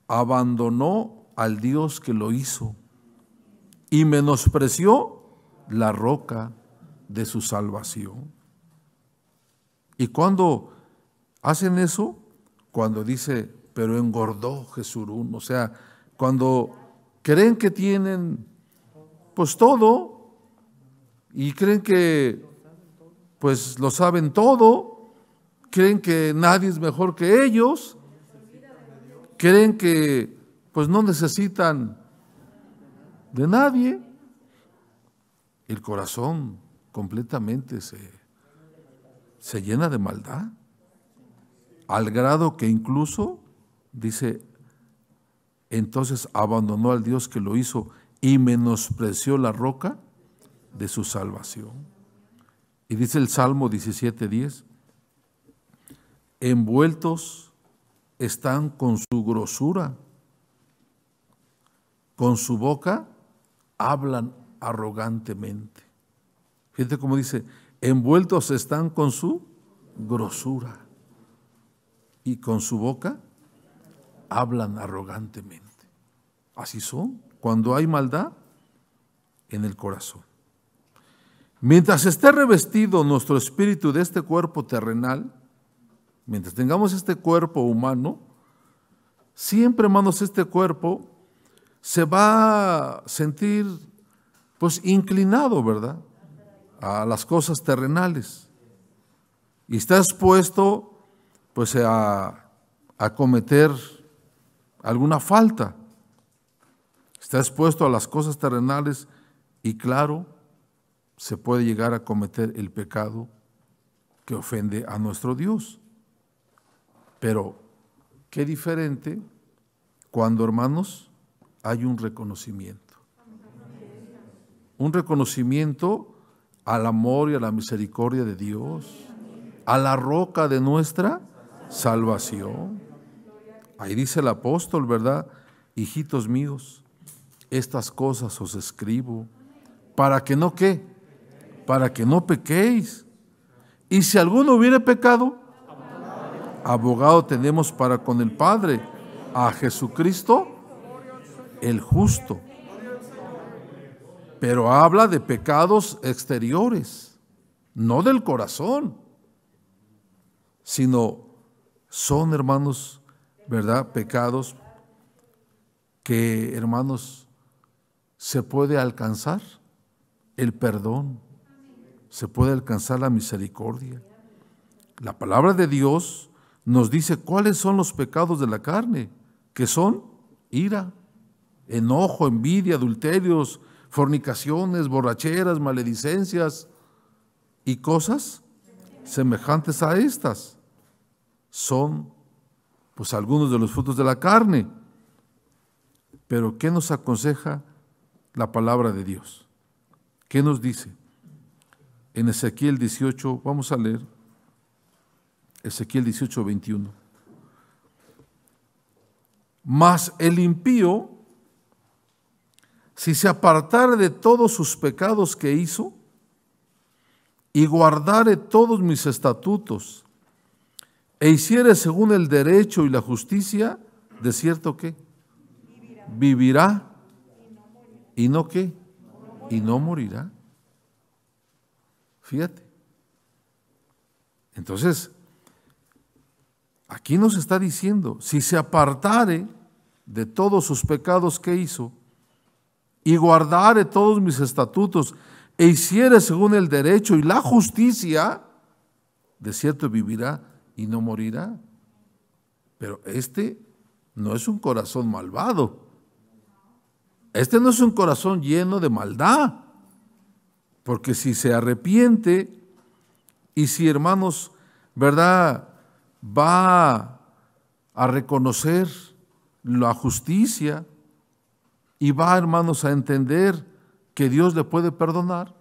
abandonó al Dios que lo hizo y menospreció la roca de su salvación. Y cuando hacen eso, cuando dice, pero engordó Jesús. o sea, cuando creen que tienen pues todo y creen que pues lo saben todo, creen que nadie es mejor que ellos creen que pues no necesitan de nadie. El corazón completamente se, se llena de maldad, al grado que incluso, dice, entonces abandonó al Dios que lo hizo y menospreció la roca de su salvación. Y dice el Salmo 17:10, envueltos están con su grosura, con su boca hablan arrogantemente. Fíjate cómo dice, envueltos están con su grosura y con su boca hablan arrogantemente. Así son cuando hay maldad en el corazón. Mientras esté revestido nuestro espíritu de este cuerpo terrenal, Mientras tengamos este cuerpo humano, siempre, hermanos, este cuerpo se va a sentir pues inclinado, ¿verdad? A las cosas terrenales. Y está expuesto pues a cometer alguna falta. Está expuesto a las cosas terrenales y claro, se puede llegar a cometer el pecado que ofende a nuestro Dios. Pero qué diferente cuando, hermanos, hay un reconocimiento. Un reconocimiento al amor y a la misericordia de Dios, a la roca de nuestra salvación. Ahí dice el apóstol, ¿verdad? Hijitos míos, estas cosas os escribo para que no qué, para que no pequéis. Y si alguno hubiere pecado, abogado tenemos para con el Padre, a Jesucristo el justo. Pero habla de pecados exteriores, no del corazón, sino son, hermanos, ¿verdad? Pecados que, hermanos, se puede alcanzar el perdón, se puede alcanzar la misericordia. La palabra de Dios nos dice cuáles son los pecados de la carne, que son ira, enojo, envidia, adulterios, fornicaciones, borracheras, maledicencias y cosas semejantes a estas. Son pues algunos de los frutos de la carne. Pero ¿qué nos aconseja la palabra de Dios? ¿Qué nos dice? En Ezequiel 18, vamos a leer Ezequiel 18, 21. Mas el impío, si se apartare de todos sus pecados que hizo, y guardare todos mis estatutos, e hiciere según el derecho y la justicia, de cierto que vivirá y no qué, y no morirá. Fíjate. Entonces, Aquí nos está diciendo, si se apartare de todos sus pecados que hizo, y guardare todos mis estatutos, e hiciere según el derecho y la justicia, de cierto vivirá y no morirá. Pero este no es un corazón malvado. Este no es un corazón lleno de maldad. Porque si se arrepiente y si hermanos, ¿verdad? va a reconocer la justicia y va, hermanos, a entender que Dios le puede perdonar,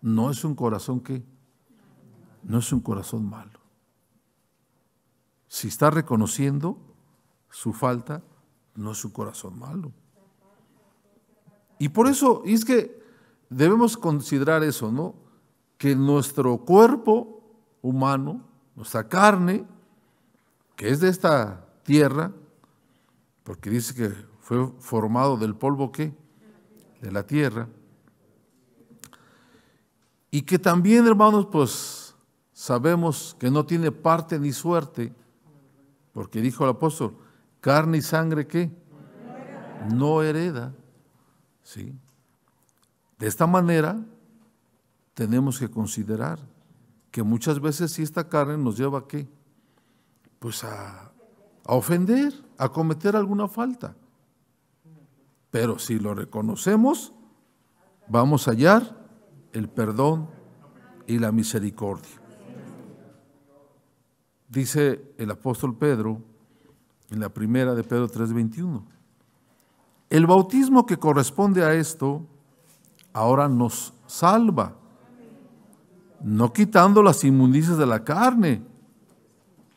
no es un corazón que, no es un corazón malo. Si está reconociendo su falta, no es un corazón malo. Y por eso es que debemos considerar eso, ¿no? Que nuestro cuerpo humano nuestra carne, que es de esta tierra, porque dice que fue formado del polvo que de la tierra. Y que también, hermanos, pues sabemos que no tiene parte ni suerte, porque dijo el apóstol, carne y sangre ¿qué? no hereda. ¿Sí? De esta manera tenemos que considerar que muchas veces si esta carne nos lleva a qué? Pues a, ofender, a cometer alguna falta. Pero si lo reconocemos, vamos a hallar el perdón y la misericordia. Dice el apóstol Pedro en la primera de Pedro 3:21. El bautismo que corresponde a esto ahora nos salva no quitando las inmundicias de la carne,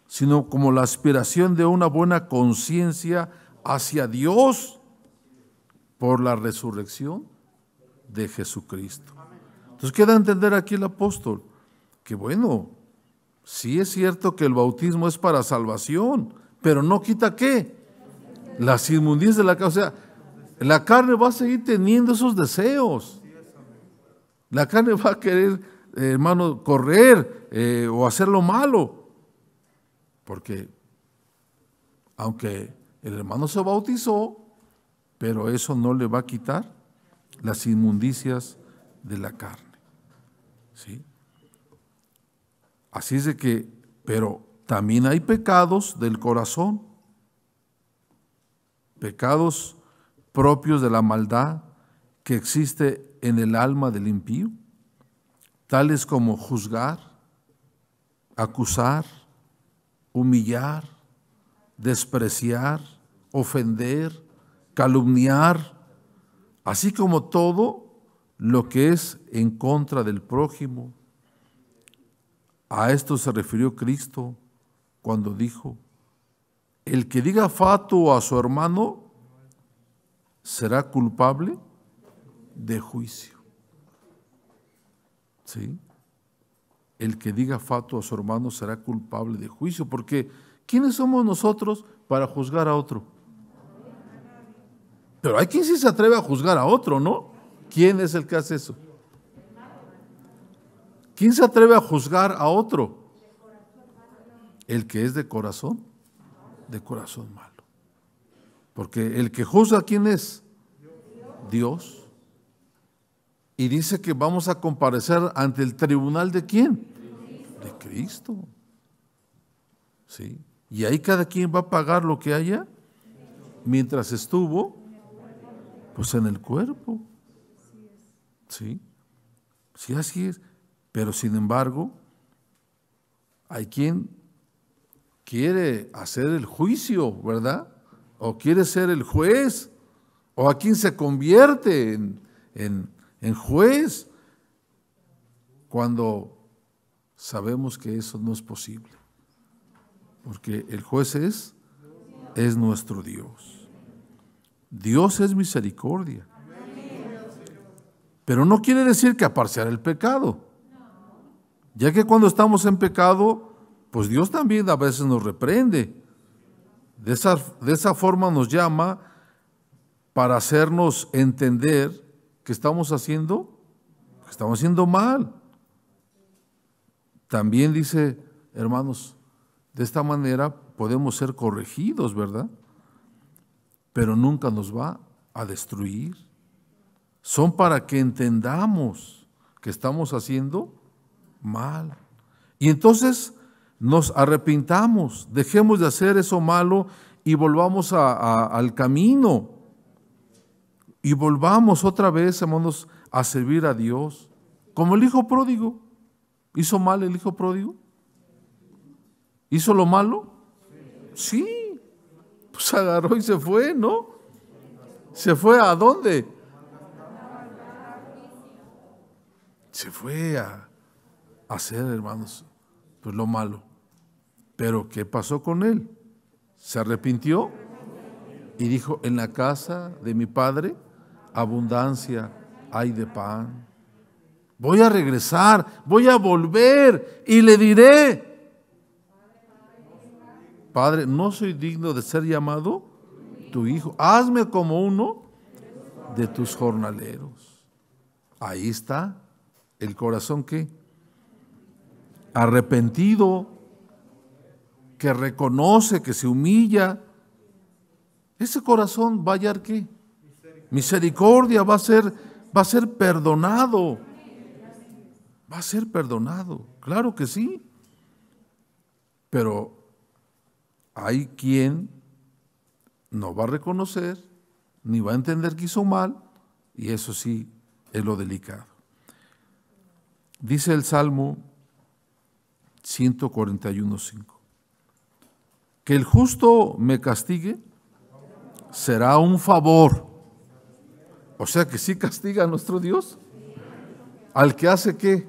sino como la aspiración de una buena conciencia hacia Dios por la resurrección de Jesucristo. Entonces queda entender aquí el apóstol que bueno, sí es cierto que el bautismo es para salvación, pero no quita qué? Las inmundicias de la carne. O sea, la carne va a seguir teniendo esos deseos. La carne va a querer hermano, correr eh, o hacer lo malo. Porque aunque el hermano se bautizó, pero eso no le va a quitar las inmundicias de la carne. Así es de que, pero también hay pecados del corazón, pecados propios de la maldad que existe en el alma del impío tales como juzgar, acusar, humillar, despreciar, ofender, calumniar, así como todo lo que es en contra del prójimo. A esto se refirió Cristo cuando dijo, el que diga fato a su hermano será culpable de juicio. ¿sí? El que diga fato a su hermano será culpable de juicio, porque ¿quiénes somos nosotros para juzgar a otro? Pero hay quien sí se atreve a juzgar a otro, ¿no? ¿Quién es el que hace eso? ¿Quién se atreve a juzgar a otro? El que es de corazón, de corazón malo. Porque el que juzga, ¿quién es? Dios. Y dice que vamos a comparecer ante el tribunal de quién? De Cristo. ¿Sí? Y ahí cada quien va a pagar lo que haya mientras estuvo, pues en el cuerpo. ¿Sí? Sí, así es. Pero sin embargo, hay quien quiere hacer el juicio, ¿verdad? O quiere ser el juez, o a quien se convierte en, en juez, cuando sabemos que eso no es posible. Porque el juez es, es nuestro Dios. Dios es misericordia. Pero no quiere decir que aparciar el pecado. Ya que cuando estamos en pecado, pues Dios también a veces nos reprende. De de esa forma nos llama para hacernos entender ¿Qué estamos haciendo? Estamos haciendo mal. También dice, hermanos, de esta manera podemos ser corregidos, ¿verdad? Pero nunca nos va a destruir. Son para que entendamos que estamos haciendo mal. Y entonces nos arrepintamos, dejemos de hacer eso malo y volvamos al camino y volvamos otra vez, hermanos, a servir a Dios. Como el hijo pródigo. ¿Hizo mal el hijo pródigo? ¿Hizo lo malo? Sí. Pues agarró y se fue, ¿no? ¿Se fue a dónde? Se fue a hacer, hermanos, pues lo malo. Pero ¿qué pasó con él? ¿Se arrepintió? Y dijo, en la casa de mi padre abundancia hay de pan. Voy a regresar, voy a volver y le diré, Padre, ¿no soy digno de ser llamado tu hijo? Hazme como uno de tus jornaleros. Ahí está el corazón que arrepentido, que reconoce, que se humilla. Ese corazón va a hallar qué? Misericordia va a ser, va a ser perdonado. Va a ser perdonado, claro que sí. Pero hay quien no va a reconocer ni va a entender que hizo mal, y eso sí es lo delicado. Dice el Salmo 141.5, que el justo me castigue será un favor o sea que sí castiga a nuestro Dios. ¿Al que hace qué?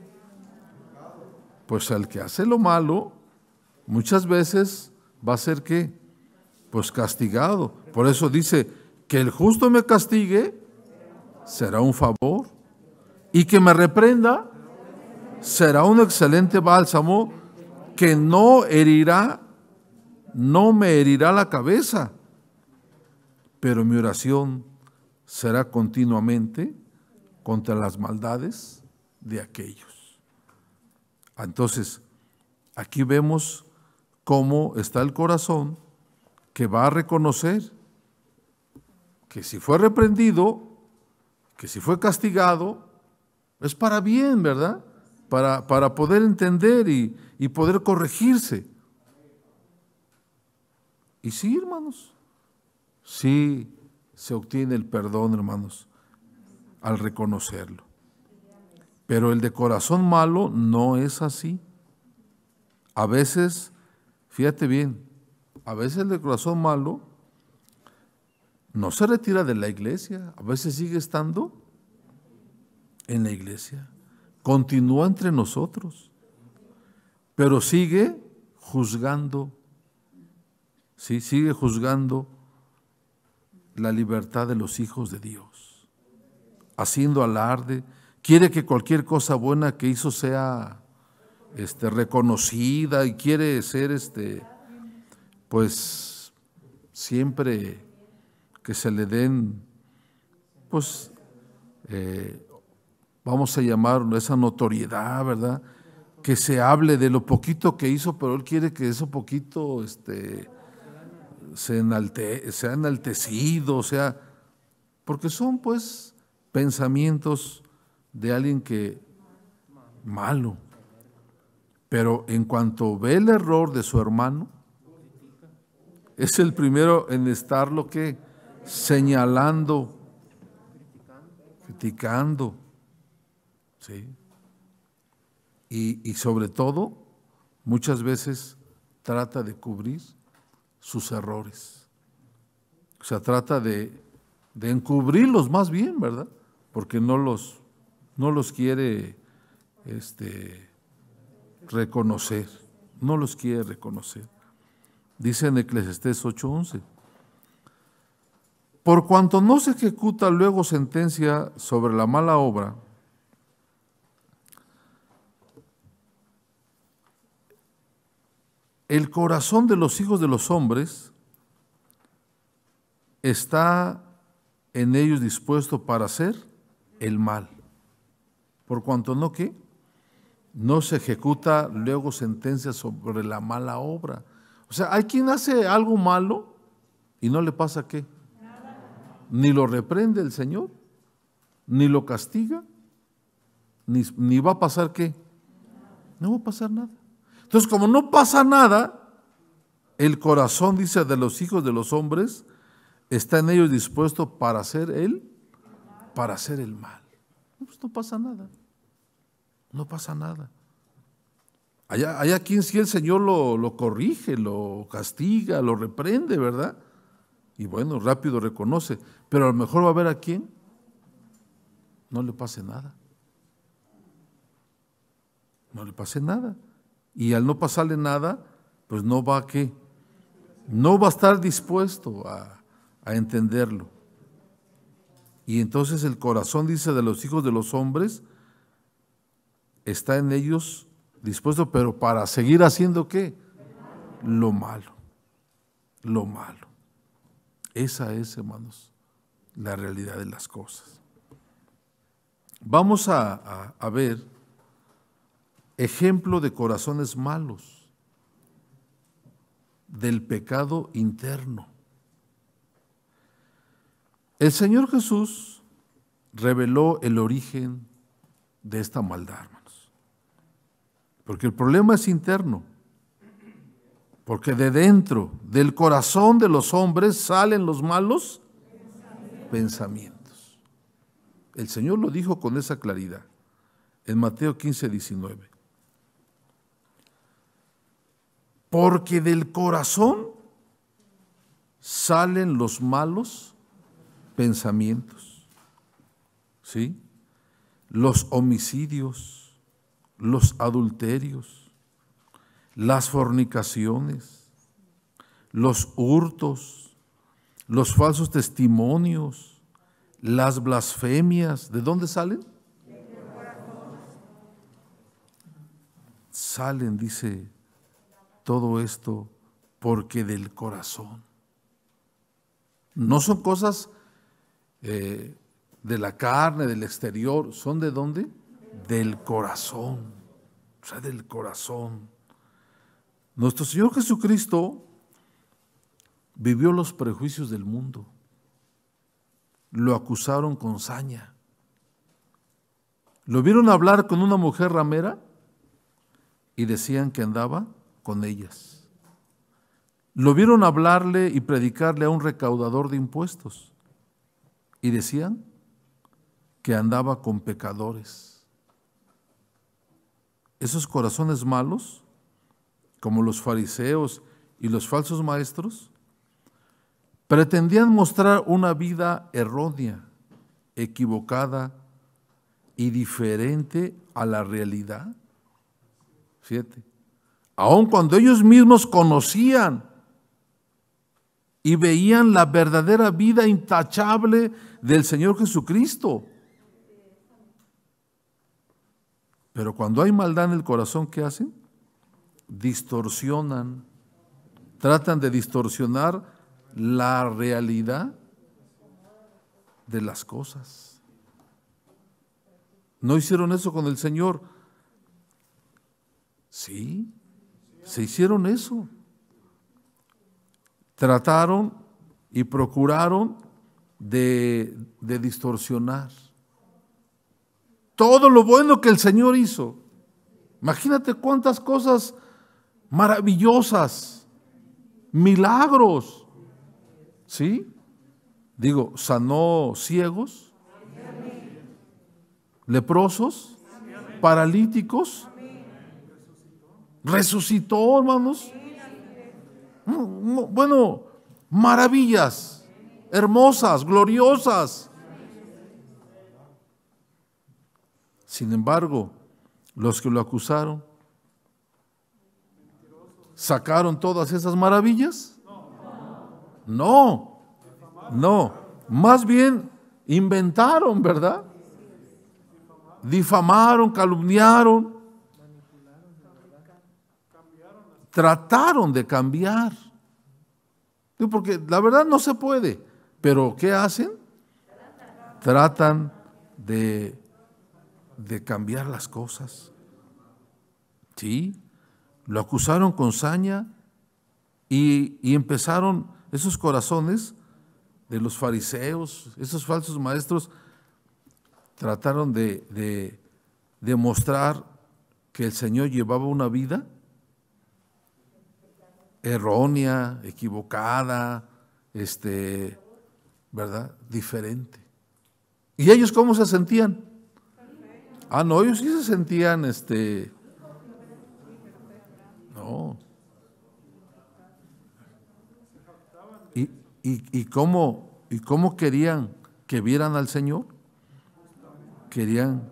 Pues al que hace lo malo, muchas veces va a ser qué? Pues castigado. Por eso dice, que el justo me castigue será un favor. Y que me reprenda será un excelente bálsamo que no herirá, no me herirá la cabeza, pero mi oración será continuamente contra las maldades de aquellos. Entonces, aquí vemos cómo está el corazón que va a reconocer que si fue reprendido, que si fue castigado, es para bien, ¿verdad? Para, para poder entender y, y poder corregirse. Y sí, hermanos, sí se obtiene el perdón, hermanos, al reconocerlo. Pero el de corazón malo no es así. A veces, fíjate bien, a veces el de corazón malo no se retira de la iglesia, a veces sigue estando en la iglesia, continúa entre nosotros, pero sigue juzgando, sí, sigue juzgando la libertad de los hijos de Dios. Haciendo alarde, quiere que cualquier cosa buena que hizo sea este, reconocida y quiere ser, este, pues, siempre que se le den, pues, eh, vamos a llamar esa notoriedad, ¿verdad? Que se hable de lo poquito que hizo, pero él quiere que eso poquito, este, se, se ha enaltecido, o sea, porque son pues pensamientos de alguien que malo. Pero en cuanto ve el error de su hermano, es el primero en estar lo que señalando, criticando. ¿sí? Y, y sobre todo, muchas veces trata de cubrir sus errores. Se trata de, encubrirlos más bien, ¿verdad? Porque no los, no los quiere este, reconocer, no los quiere reconocer. Dice en Eclesiastés 8:11, por cuanto no se ejecuta luego sentencia sobre la mala obra, el corazón de los hijos de los hombres está en ellos dispuesto para hacer el mal. Por cuanto no que no se ejecuta luego sentencia sobre la mala obra. O sea, hay quien hace algo malo y no le pasa qué. Ni lo reprende el Señor, ni lo castiga, ni, ni va a pasar qué. No va a pasar nada. Entonces, como no pasa nada, el corazón, dice, de los hijos de los hombres, está en ellos dispuesto para hacer el, para hacer el mal. no pues, pasa nada. No pasa nada. Hay allá quien si el Señor lo, corrige, lo castiga, lo reprende, ¿verdad? Y bueno, rápido reconoce. Pero a lo mejor va a ver a quién. No le pase nada. No le pase nada y al no pasarle nada, pues no va a qué, no va a estar dispuesto a, entenderlo. Y entonces el corazón, dice, de los hijos de los hombres, está en ellos dispuesto, pero para seguir haciendo qué? Lo malo, lo malo. Esa es, hermanos, la realidad de las cosas. Vamos a, a ver ejemplo de corazones malos, del pecado interno. El Señor Jesús reveló el origen de esta maldad, hermanos. Porque el problema es interno. Porque de dentro, del corazón de los hombres, salen los malos pensamientos. El Señor lo dijo con esa claridad en Mateo 15, 19. Porque del corazón salen los malos pensamientos, ¿sí? Los homicidios, los adulterios, las fornicaciones, los hurtos, los falsos testimonios, las blasfemias. ¿De dónde salen? Salen, dice todo esto porque del corazón. No son cosas eh, de la carne, del exterior, son de dónde? Del corazón. O sea, del corazón. Nuestro Señor Jesucristo vivió los prejuicios del mundo. Lo acusaron con saña. Lo vieron hablar con una mujer ramera y decían que andaba con ellas. Lo vieron hablarle y predicarle a un recaudador de impuestos y decían que andaba con pecadores. Esos corazones malos, como los fariseos y los falsos maestros, pretendían mostrar una vida errónea, equivocada y diferente a la realidad. siete aun cuando ellos mismos conocían y veían la verdadera vida intachable del Señor Jesucristo. Pero cuando hay maldad en el corazón, ¿qué hacen? Distorsionan, tratan de distorsionar la realidad de las cosas. No hicieron eso con el Señor. Sí, se hicieron eso. Trataron y procuraron de, distorsionar todo lo bueno que el Señor hizo. Imagínate cuántas cosas maravillosas, milagros. ¿Sí? Digo, sanó ciegos, leprosos, paralíticos, Resucitó, hermanos. Bueno, maravillas, hermosas, gloriosas. Sin embargo, los que lo acusaron sacaron todas esas maravillas? No, no. Más bien inventaron, ¿verdad? Difamaron, calumniaron, trataron de cambiar. Porque la verdad no se puede, pero ¿qué hacen? Tratan de, de cambiar las cosas. ¿Sí? Lo acusaron con saña y, empezaron esos corazones de los fariseos, esos falsos maestros, trataron de, de demostrar que el Señor llevaba una vida errónea, equivocada, este, ¿verdad? Diferente. ¿Y ellos cómo se sentían? Ah, no, ellos sí se sentían, este, no. ¿Y, y, y, cómo, ¿Y cómo querían que vieran al Señor? Querían,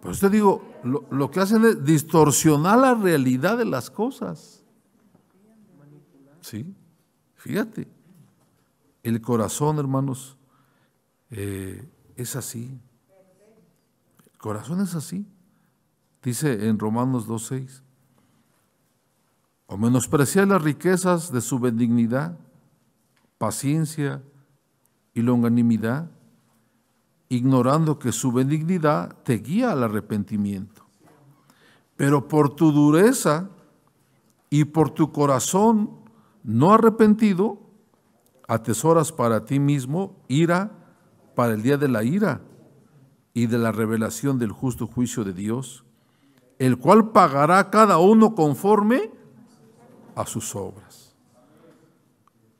pues te digo, lo, lo que hacen es distorsionar la realidad de las cosas. ¿sí? Fíjate, el corazón, hermanos, eh, es así. El corazón es así. Dice en Romanos 2.6, o menospreciar las riquezas de su benignidad, paciencia y longanimidad, ignorando que su benignidad te guía al arrepentimiento. Pero por tu dureza y por tu corazón no arrepentido, atesoras para ti mismo ira para el día de la ira y de la revelación del justo juicio de Dios, el cual pagará cada uno conforme a sus obras.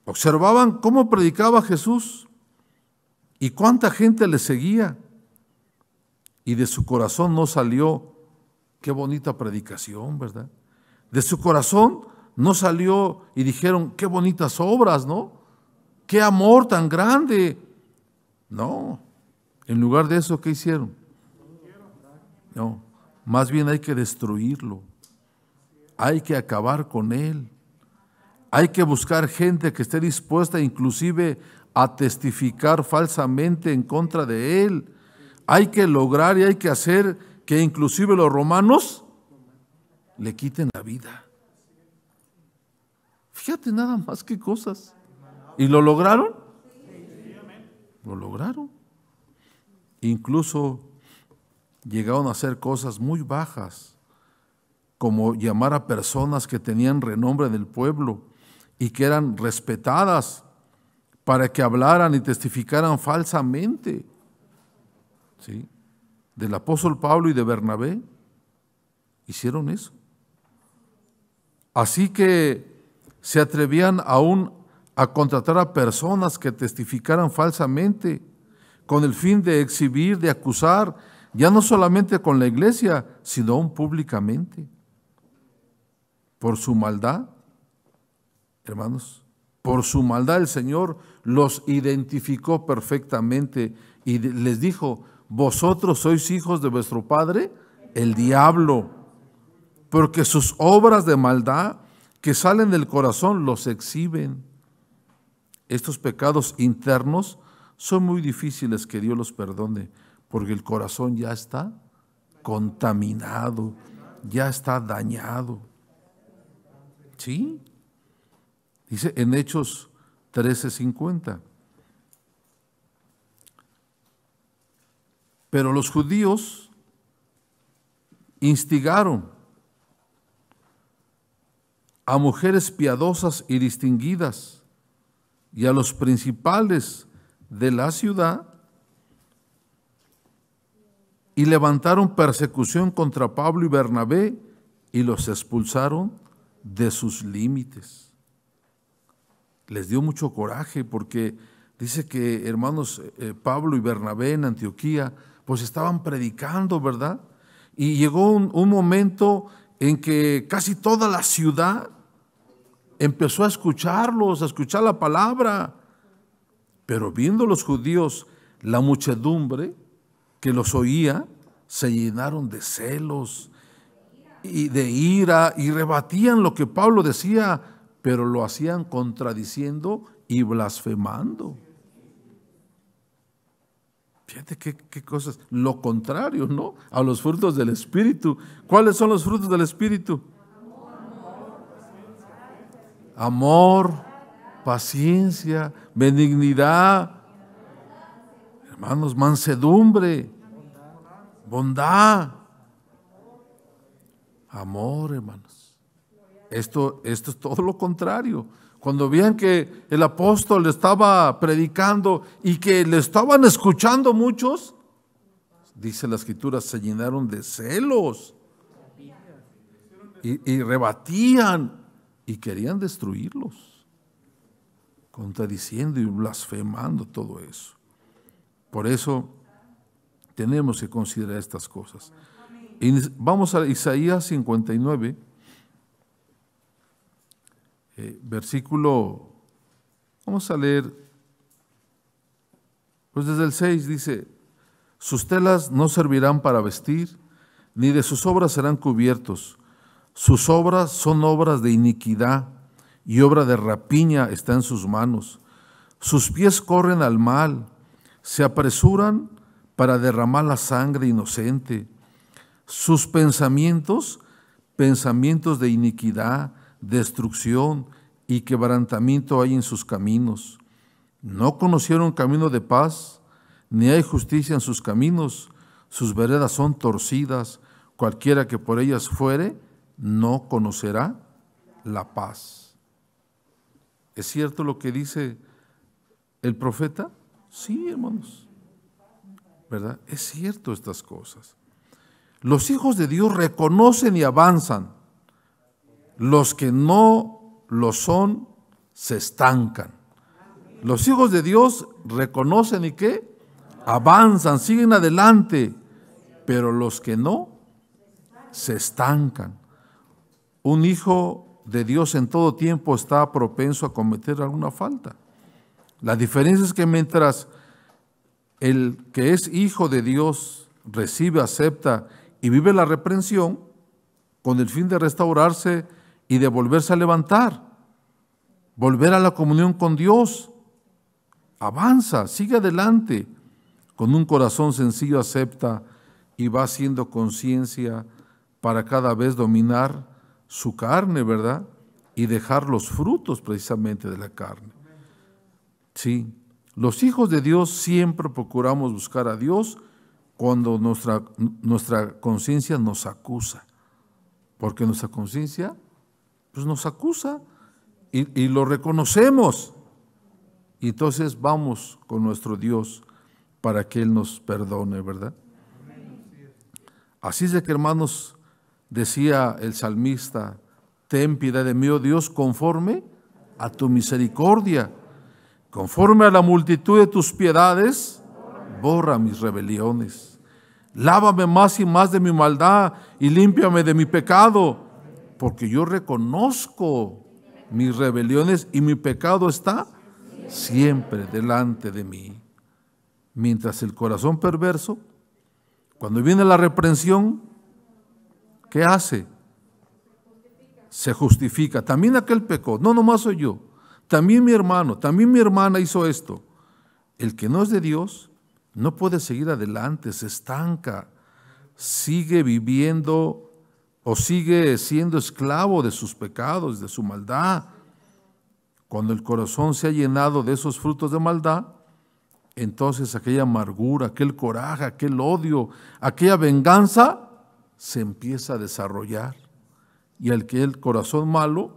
Observaban cómo predicaba Jesús y cuánta gente le seguía. Y de su corazón no salió, qué bonita predicación, ¿verdad? De su corazón no salió y dijeron, qué bonitas obras, ¿no? Qué amor tan grande. No, en lugar de eso, ¿qué hicieron? No, más bien hay que destruirlo. Hay que acabar con él. Hay que buscar gente que esté dispuesta inclusive a testificar falsamente en contra de él. Hay que lograr y hay que hacer que inclusive los romanos le quiten la vida. Fíjate nada más que cosas. ¿Y lo lograron? Lo lograron. Incluso llegaron a hacer cosas muy bajas, como llamar a personas que tenían renombre del pueblo y que eran respetadas para que hablaran y testificaran falsamente. ¿Sí? Del apóstol Pablo y de Bernabé hicieron eso. Así que se atrevían aún a contratar a personas que testificaran falsamente con el fin de exhibir, de acusar, ya no solamente con la iglesia, sino aún públicamente, por su maldad. Hermanos, por su maldad el Señor los identificó perfectamente y les dijo, vosotros sois hijos de vuestro Padre, el diablo, porque sus obras de maldad que salen del corazón los exhiben. Estos pecados internos son muy difíciles que Dios los perdone, porque el corazón ya está contaminado, ya está dañado. ¿Sí? Dice en Hechos 13:50. Pero los judíos instigaron a mujeres piadosas y distinguidas y a los principales de la ciudad y levantaron persecución contra Pablo y Bernabé y los expulsaron de sus límites. Les dio mucho coraje porque dice que hermanos eh, eh, Pablo y Bernabé en Antioquía pues estaban predicando, ¿verdad? Y llegó un momento en que casi toda la ciudad empezó a escucharlos, a escuchar la palabra. Pero viendo los judíos la muchedumbre que los oía, se llenaron de celos y de ira y rebatían lo que Pablo decía, pero lo hacían contradiciendo y blasfemando. Fíjate qué, qué, cosas. Lo contrario, ¿no? A los frutos del Espíritu. ¿Cuáles son los frutos del Espíritu? amor, paciencia, benignidad, hermanos, mansedumbre, bondad, amor, hermanos. Esto, esto es todo lo contrario. Cuando vean que el apóstol estaba predicando y que le estaban escuchando muchos, dice la escritura, se llenaron de celos y, y rebatían y querían destruirlos, contradiciendo y blasfemando todo eso. Por eso tenemos que considerar estas cosas. vamos a Isaías 59, eh, versículo, vamos a leer, pues desde el 6 dice, sus telas no servirán para vestir, ni de sus obras serán cubiertos sus obras son obras de iniquidad y obra de rapiña está en sus manos. Sus pies corren al mal, se apresuran para derramar la sangre inocente. Sus pensamientos, pensamientos de iniquidad, destrucción y quebrantamiento hay en sus caminos. No conocieron camino de paz, ni hay justicia en sus caminos. Sus veredas son torcidas, cualquiera que por ellas fuere, no conocerá la paz. ¿Es cierto lo que dice el profeta? Sí, hermanos. ¿Verdad? Es cierto estas cosas. Los hijos de Dios reconocen y avanzan. Los que no lo son, se estancan. Los hijos de Dios reconocen y qué? Avanzan, siguen adelante. Pero los que no, se estancan. Un hijo de Dios en todo tiempo está propenso a cometer alguna falta. La diferencia es que mientras el que es hijo de Dios recibe, acepta y vive la reprensión con el fin de restaurarse y de volverse a levantar, volver a la comunión con Dios. Avanza, sigue adelante. Con un corazón sencillo acepta y va haciendo conciencia para cada vez dominar su carne, ¿verdad? Y dejar los frutos precisamente de la carne. Sí, los hijos de Dios siempre procuramos buscar a Dios cuando nuestra, nuestra conciencia nos acusa. Porque nuestra conciencia pues nos acusa y, y lo reconocemos. Y entonces vamos con nuestro Dios para que Él nos perdone, ¿verdad? Así es de que hermanos, Decía el salmista, ten piedad de mí, oh Dios, conforme a tu misericordia. Conforme a la multitud de tus piedades, borra mis rebeliones. Lávame más y más de mi maldad y límpiame de mi pecado, porque yo reconozco mis rebeliones y mi pecado está siempre delante de mí. Mientras el corazón perverso, cuando viene la reprensión, ¿qué hace? Se justifica. También aquel pecó. No, nomás soy yo. También mi hermano, también mi hermana hizo esto. El que no es de Dios no puede seguir adelante, se estanca, sigue viviendo o sigue siendo esclavo de sus pecados, de su maldad. Cuando el corazón se ha llenado de esos frutos de maldad, entonces aquella amargura, aquel coraje, aquel odio, aquella venganza se empieza a desarrollar. Y al que el corazón malo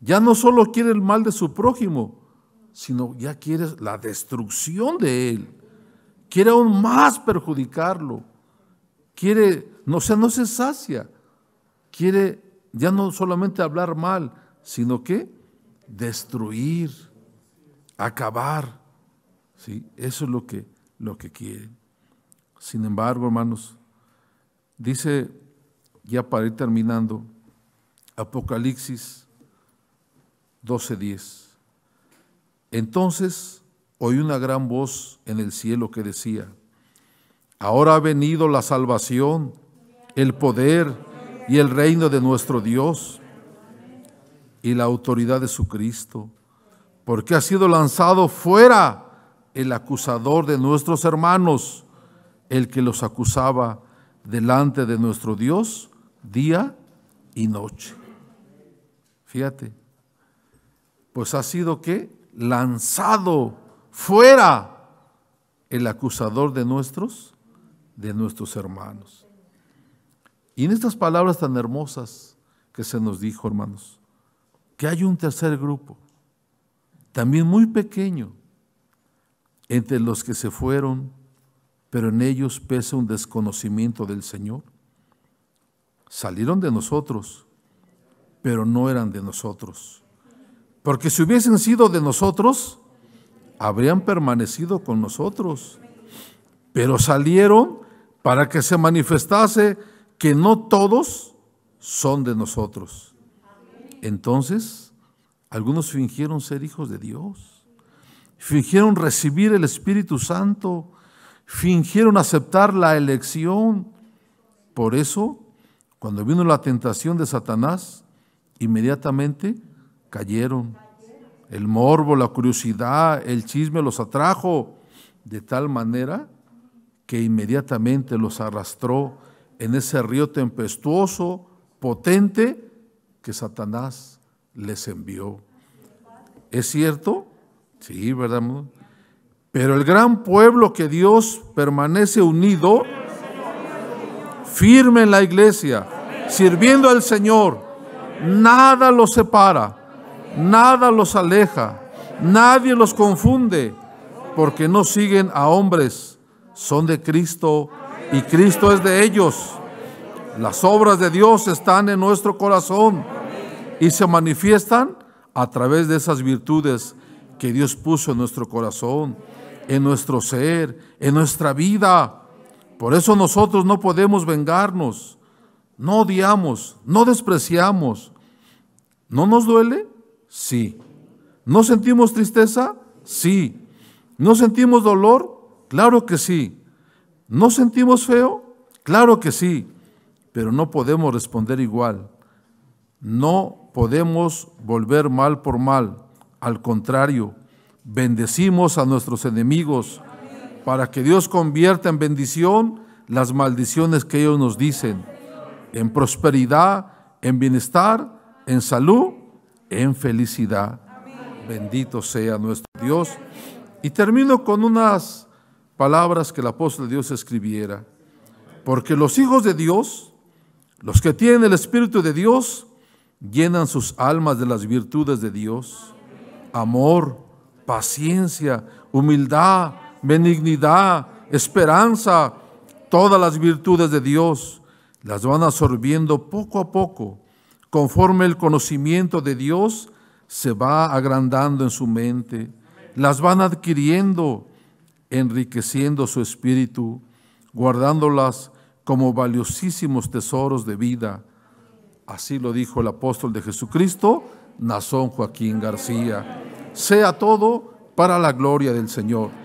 ya no solo quiere el mal de su prójimo, sino ya quiere la destrucción de él. Quiere aún más perjudicarlo. Quiere, no o sea, no se sacia. Quiere ya no solamente hablar mal, sino que destruir, acabar. ¿Sí? Eso es lo que, lo que quiere. Sin embargo, hermanos, Dice, ya para ir terminando, Apocalipsis 12:10. Entonces oí una gran voz en el cielo que decía, ahora ha venido la salvación, el poder y el reino de nuestro Dios y la autoridad de su Cristo, porque ha sido lanzado fuera el acusador de nuestros hermanos, el que los acusaba delante de nuestro Dios día y noche. Fíjate, pues ha sido que lanzado fuera el acusador de nuestros, de nuestros hermanos. Y en estas palabras tan hermosas que se nos dijo, hermanos, que hay un tercer grupo, también muy pequeño, entre los que se fueron pero en ellos pesa un desconocimiento del Señor. Salieron de nosotros, pero no eran de nosotros. Porque si hubiesen sido de nosotros, habrían permanecido con nosotros. Pero salieron para que se manifestase que no todos son de nosotros. Entonces, algunos fingieron ser hijos de Dios, fingieron recibir el Espíritu Santo fingieron aceptar la elección. Por eso, cuando vino la tentación de Satanás, inmediatamente cayeron. El morbo, la curiosidad, el chisme los atrajo de tal manera que inmediatamente los arrastró en ese río tempestuoso, potente, que Satanás les envió. ¿Es cierto? Sí, ¿verdad? Pero el gran pueblo que Dios permanece unido, firme en la iglesia, sirviendo al Señor, nada los separa, nada los aleja, nadie los confunde, porque no siguen a hombres, son de Cristo y Cristo es de ellos. Las obras de Dios están en nuestro corazón y se manifiestan a través de esas virtudes que Dios puso en nuestro corazón en nuestro ser, en nuestra vida. Por eso nosotros no podemos vengarnos, no odiamos, no despreciamos. ¿No nos duele? Sí. ¿No sentimos tristeza? Sí. ¿No sentimos dolor? Claro que sí. ¿No sentimos feo? Claro que sí. Pero no podemos responder igual. No podemos volver mal por mal. Al contrario, bendecimos a nuestros enemigos para que Dios convierta en bendición las maldiciones que ellos nos dicen, en prosperidad, en bienestar, en salud, en felicidad. Bendito sea nuestro Dios. Y termino con unas palabras que el apóstol de Dios escribiera. Porque los hijos de Dios, los que tienen el Espíritu de Dios, llenan sus almas de las virtudes de Dios. Amor, paciencia, humildad, benignidad, esperanza, todas las virtudes de Dios, las van absorbiendo poco a poco, conforme el conocimiento de Dios se va agrandando en su mente, las van adquiriendo, enriqueciendo su espíritu, guardándolas como valiosísimos tesoros de vida. Así lo dijo el apóstol de Jesucristo, Nazón Joaquín García sea todo para la gloria del Señor.